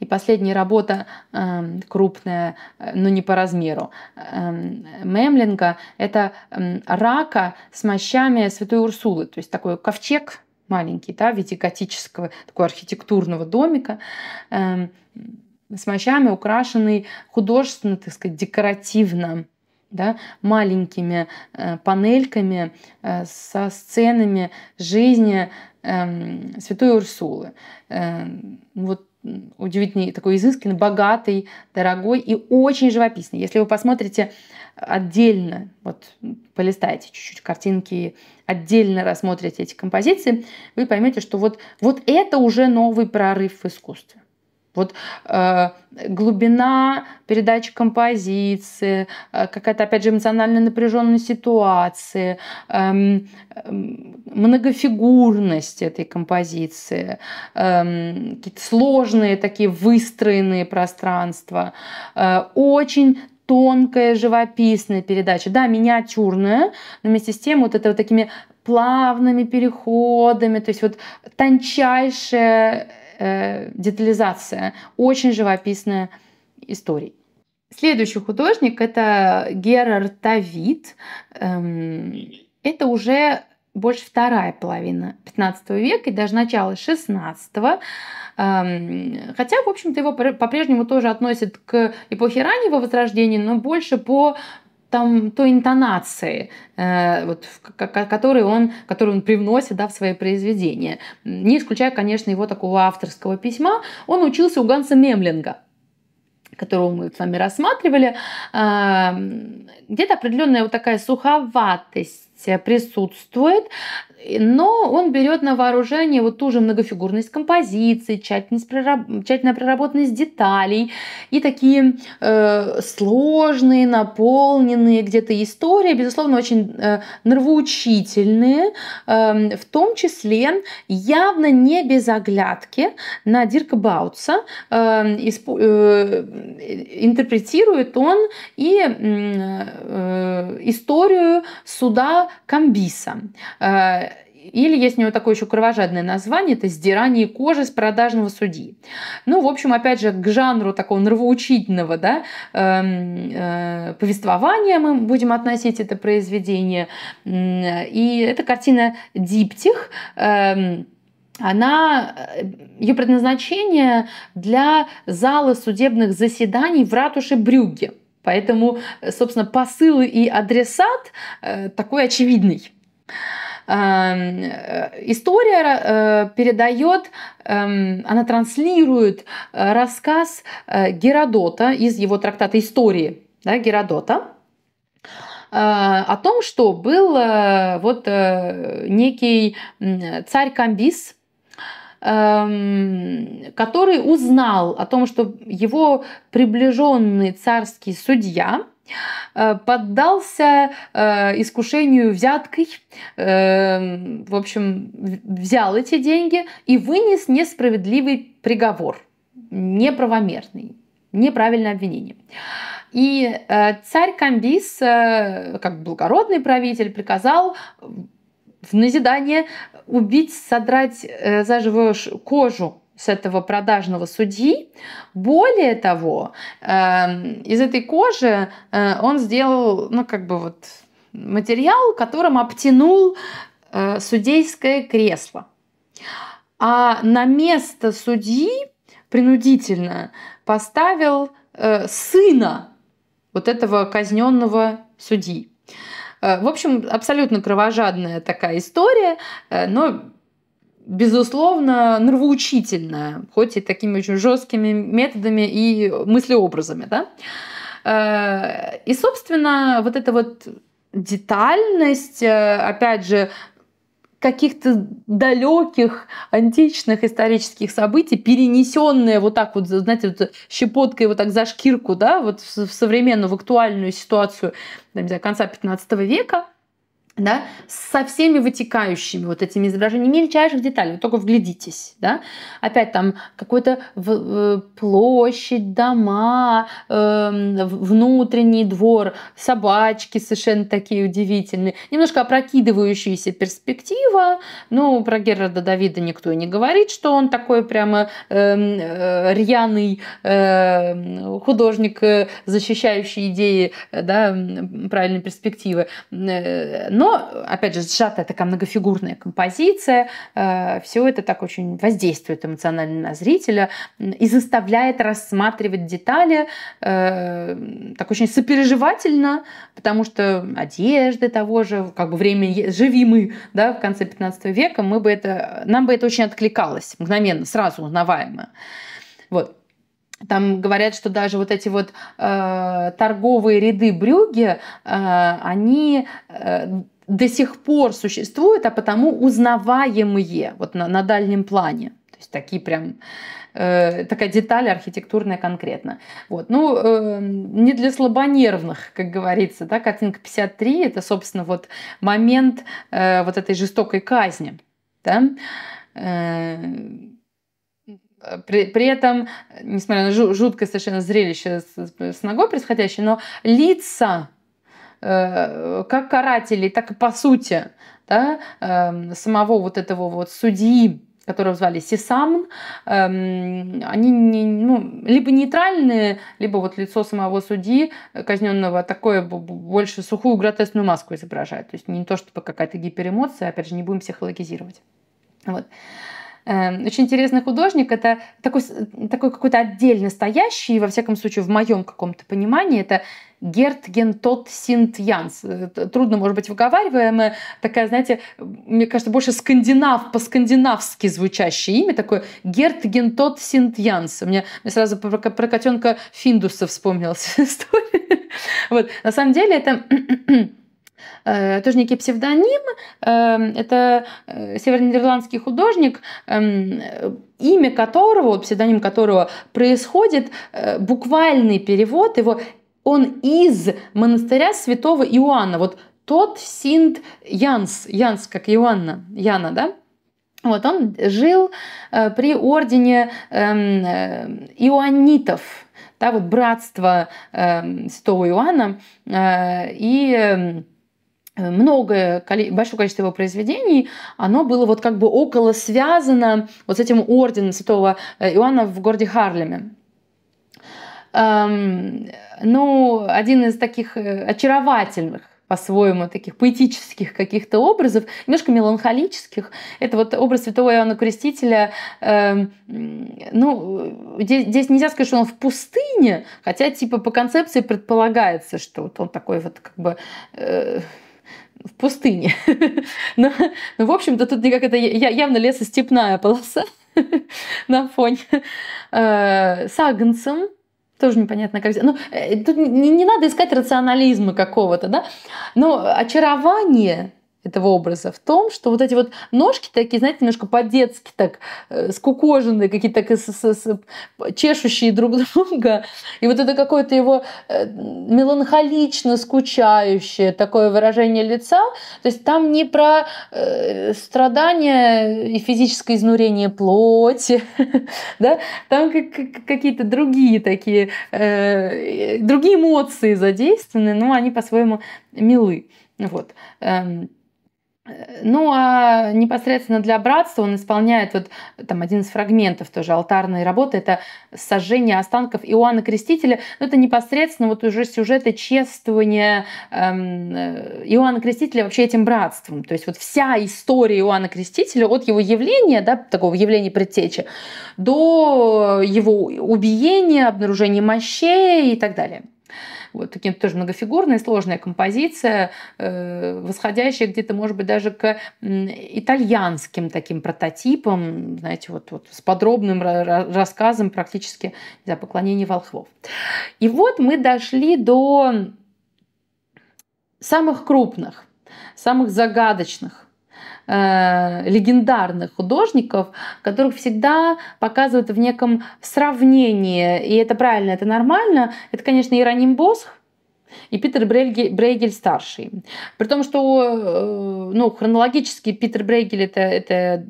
И последняя работа эм, э, крупная, ну, но не по размеру, э, эм, Мемлинга – это э, рака с мощами Святой Урсулы, то есть такой ковчег маленький, да, в виде готического такого архитектурного домика, э, с мощами, украшенный художественно, так сказать, декоративно, да, маленькими э, панельками э, со сценами жизни э, святой Урсулы. Э, вот удивительный, такой изысканный, богатый, дорогой и очень живописный. Если вы посмотрите отдельно, вот полистаете чуть-чуть картинки, отдельно рассмотрите эти композиции, вы поймете, что вот, вот это уже новый прорыв в искусстве. Вот э, глубина передачи композиции, э, какая-то, опять же, эмоционально напряженная ситуация, э, эм, э, эм, многофигурность этой композиции, э, какие-то сложные такие выстроенные пространства, э, очень тонкая живописная передача. Да, миниатюрная, но вместе с тем вот это вот такими плавными переходами, то есть вот тончайшая э, детализация, очень живописная история. Следующий художник это Герард Тавид. Эм, это уже больше вторая половина 15 века и даже начало 16 эм, Хотя, в общем-то, его по-прежнему тоже относят к эпохе раннего возрождения, но больше по там, той интонации, э, вот, которую, он, который он привносит да, в свои произведения. Не исключая, конечно, его такого авторского письма, он учился у Ганса Мемлинга которого мы с вами рассматривали, э, где-то определенная вот такая суховатость понятие присутствует, но он берет на вооружение вот ту же многофигурность композиции, тщательность прораб- тщательно проработанность деталей и такие э, сложные, наполненные где-то истории, безусловно, очень э, нравоучительные, э, в том числе явно не без оглядки на Дирка Бауца Э, эм, исп- э, интерпретирует он и э, историю суда камбиса. Э, или есть у него такое еще кровожадное название, это «Сдирание кожи с продажного судьи». Ну, в общем, опять же, к жанру такого нравоучительного да, э, э, повествования мы будем относить это произведение. И это картина «Диптих» эм, э, она, ее предназначение для зала судебных заседаний в ратуше Брюгге. Поэтому, э, собственно, посыл и адресат э, такой очевидный. Эм, э, история передает, эм, она транслирует рассказ Геродота из его трактата «Истории» да, Геродота о том, что был вот некий царь Камбис – Эм, который узнал о том, что его приближенный царский судья э, поддался э, искушению взяткой, эм, в общем, взял эти деньги и вынес несправедливый приговор, неправомерный, неправильное обвинение. И э, царь Камбис, как благородный правитель, приказал в назидание убить, содрать э, заживо кожу с этого продажного судьи. Более того, э, из этой кожи э, он сделал, ну, как бы вот материал, которым обтянул э, судейское кресло. А на место судьи принудительно поставил э, сына вот этого казненного судьи. Э, в общем, абсолютно кровожадная такая история, э, но безусловно, нравоучительная, хоть и такими очень жесткими методами и мыслеобразами. Да? Э, и, собственно, вот эта вот детальность, опять же, каких-то далеких античных исторических событий, перенесенные вот так вот, знаете, вот щепоткой вот так за шкирку, да, вот в современную, в актуальную ситуацию, там, не знаю, конца 15 века, да, со всеми вытекающими вот этими изображениями мельчайших деталей. Вы только вглядитесь, да. Опять там какой-то площадь, дома, э, внутренний двор, собачки совершенно такие удивительные. Немножко опрокидывающаяся перспектива. Ну, про Герарда Давида никто и не говорит, что он такой прямо э, э, рьяный эм, э, художник, защищающий идеи, э, да, правильной перспективы. Э, но опять же, сжатая такая многофигурная композиция, э, все это так очень воздействует эмоционально на зрителя и заставляет рассматривать детали э, так очень сопереживательно, потому что одежды того же, как бы время живи мы, да, в конце 15 века, мы бы это, нам бы это очень откликалось мгновенно, сразу узнаваемо. Вот. Там говорят, что даже вот эти вот э, торговые ряды Брюги, э, они э, до сих пор существуют, а потому узнаваемые вот на, на дальнем плане. То есть такие прям э, такая деталь архитектурная конкретно. Вот. Ну, э, не для слабонервных, как говорится, да, картинка 53 это, собственно, вот момент э, вот этой жестокой казни. Да? Э, при, при этом, несмотря на жуткое совершенно зрелище с, с ногой происходящее, но лица Э, как карателей, так и по сути да, эм, самого вот этого вот судьи, которого звали Сисамн, эм, они не, ну, либо нейтральные, либо вот лицо самого судьи э, казненного такое больше сухую гротесную маску изображает. То есть не то чтобы какая-то гиперэмоция, опять же, не будем психологизировать. Вот. Эм, очень интересный художник — это такой, такой какой-то отдельно стоящий, во всяком случае, в моем каком-то понимании, это Гертген Тот Синт Янс. Э, трудно, может быть, выговариваемое. Такая, знаете, мне кажется, больше скандинав, по-скандинавски звучащее имя такое. Гертген Тот Синт Янс. Мне, мне сразу про, про котенка Финдуса вспомнилась история. Вот. На самом деле это Э, тоже некий псевдоним. Эм, это э, Северо-нидерландский художник, эм, э, имя которого, псевдоним которого происходит буквальный перевод его он из монастыря святого Иоанна. Вот тот Синт Янс, Янс как Иоанна, Яна, да? Вот он жил при ордене эм, иоаннитов, да, вот братство э, святого Иоанна, и Э, многое, большое количество его произведений, оно было вот как бы около связано вот с этим орденом святого э, Иоанна в городе Харлеме. Эм, ну, один из таких э, очаровательных по-своему таких поэтических каких-то образов, немножко меланхолических. Это вот образ святого Иоанна Крестителя. Э, ну, здесь, здесь нельзя сказать, что он в пустыне, хотя типа по концепции предполагается, что вот он такой вот как бы... Э, в пустыне. но, но, ну, ну, в общем-то, тут никак это явно лесостепная полоса на фоне. Э, с Агнцем тоже непонятно, как... Ну, э, тут не, не надо искать рационализма какого-то, да? Но очарование этого образа в том, что вот эти вот ножки такие, знаете, немножко по-детски так э, скукоженные, какие-то так с, с, с, чешущие друг друга. И вот это какое-то его э, меланхолично скучающее такое выражение лица. То есть там не про э, страдания и физическое изнурение плоти, да? там как, какие-то другие такие, э, другие эмоции задействованы, но они по-своему милы. Вот. Эм, Э, ну а непосредственно для братства он исполняет вот там один из фрагментов тоже алтарной работы, это сожжение останков Иоанна Крестителя. Но это непосредственно вот уже сюжеты чествования эм, э, Иоанна Крестителя вообще этим братством. То есть вот вся история Иоанна Крестителя от его явления, да, такого явления предтечи, до его убиения, обнаружения мощей и так далее. Вот, такие тоже многофигурные, сложная композиция, э, восходящая где-то, может быть, даже к итальянским таким прототипам, знаете, вот, вот с подробным рассказом практически за поклонение волхвов. И вот мы дошли до самых крупных, самых загадочных Э, легендарных художников, которых всегда показывают в неком сравнении. И это правильно, это нормально. Это, конечно, Ироним Босх, и Питер Брейгель, Брейгель старший. При том, что э, ну, хронологически Питер Брейгель это, это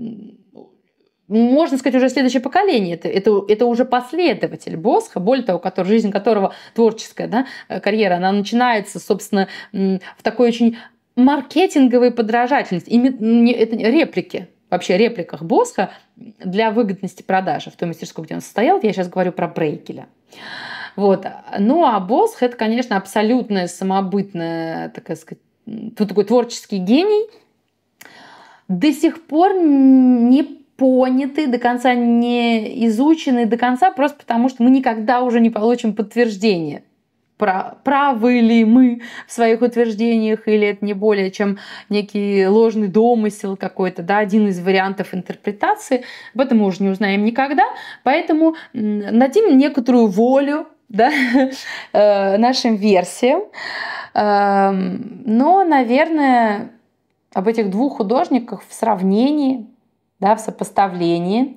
можно сказать, уже следующее поколение. Это, это, это уже последователь Босха, более того, который, жизнь которого творческая да, э, карьера, она начинается, собственно, в такой очень маркетинговая подражательность, это реплики, вообще репликах Босха для выгодности продажи в той мастерской, где он состоял. Я сейчас говорю про Брейкеля. Вот. Ну а Босх – это, конечно, абсолютная самобытная, такая сказать, тут такой творческий гений, до сих пор не поняты, до конца не изучены, до конца, просто потому что мы никогда уже не получим подтверждение – правы ли мы в своих утверждениях, или это не более чем некий ложный домысел какой-то, да, один из вариантов интерпретации. Об этом мы уже не узнаем никогда, поэтому дадим некоторую волю да, э, нашим версиям. Эм, но, наверное, об этих двух художниках в сравнении, да, в сопоставлении,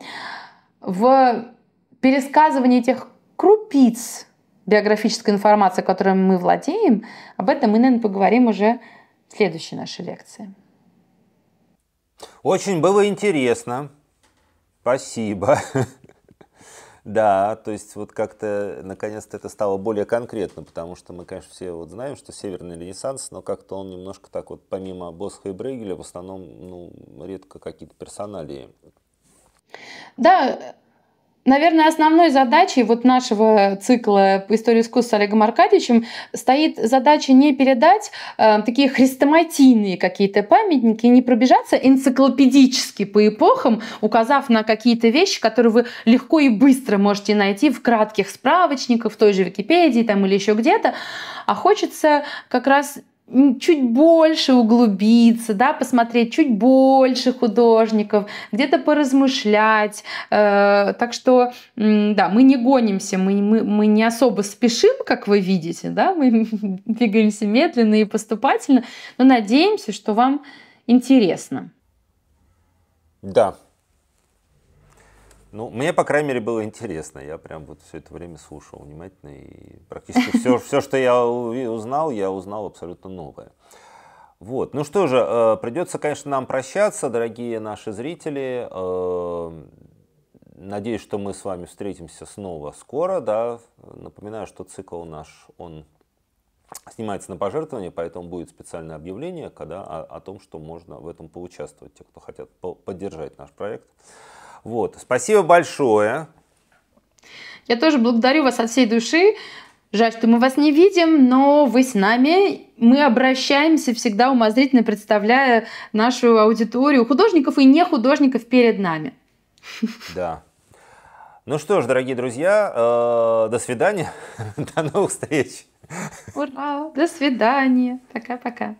в пересказывании тех крупиц биографической информации, которой мы владеем, об этом мы, наверное, поговорим уже в следующей нашей лекции. Очень было интересно. Спасибо. Да, то есть вот как-то наконец-то это стало более конкретно, потому что мы, конечно, все вот знаем, что Северный Ренессанс, но как-то он немножко так вот, помимо Босха и Брейгеля, в основном, ну, редко какие-то персоналии. Да, Наверное, основной задачей вот нашего цикла по истории искусства с Олегом Аркадьевичем стоит задача не передать э, такие хрестоматийные какие-то памятники, не пробежаться энциклопедически по эпохам, указав на какие-то вещи, которые вы легко и быстро можете найти в кратких справочниках, в той же Википедии там, или еще где-то, а хочется как раз чуть больше углубиться, да, посмотреть чуть больше художников, где-то поразмышлять. Э, так что, да, мы не гонимся, мы, мы, мы не особо спешим, как вы видите, да, мы двигаемся медленно и поступательно, но надеемся, что вам интересно. Да, ну, мне, по крайней мере, было интересно. Я прям вот все это время слушал внимательно. И практически все, все что я узнал, я узнал абсолютно новое. Вот. Ну что же, э, придется, конечно, нам прощаться, дорогие наши зрители. Э, надеюсь, что мы с вами встретимся снова скоро. Да? Напоминаю, что цикл наш, он снимается на пожертвование, поэтому будет специальное объявление когда, о, о том, что можно в этом поучаствовать, те, кто хотят по поддержать наш проект. Вот. Спасибо большое. Я тоже благодарю вас от всей души. Жаль, что мы вас не видим, но вы с нами. Мы обращаемся всегда умозрительно, представляя нашу аудиторию художников и не художников перед нами. Да. Ну что ж, дорогие друзья, э, до свидания, до новых встреч. Ура, до свидания, пока-пока.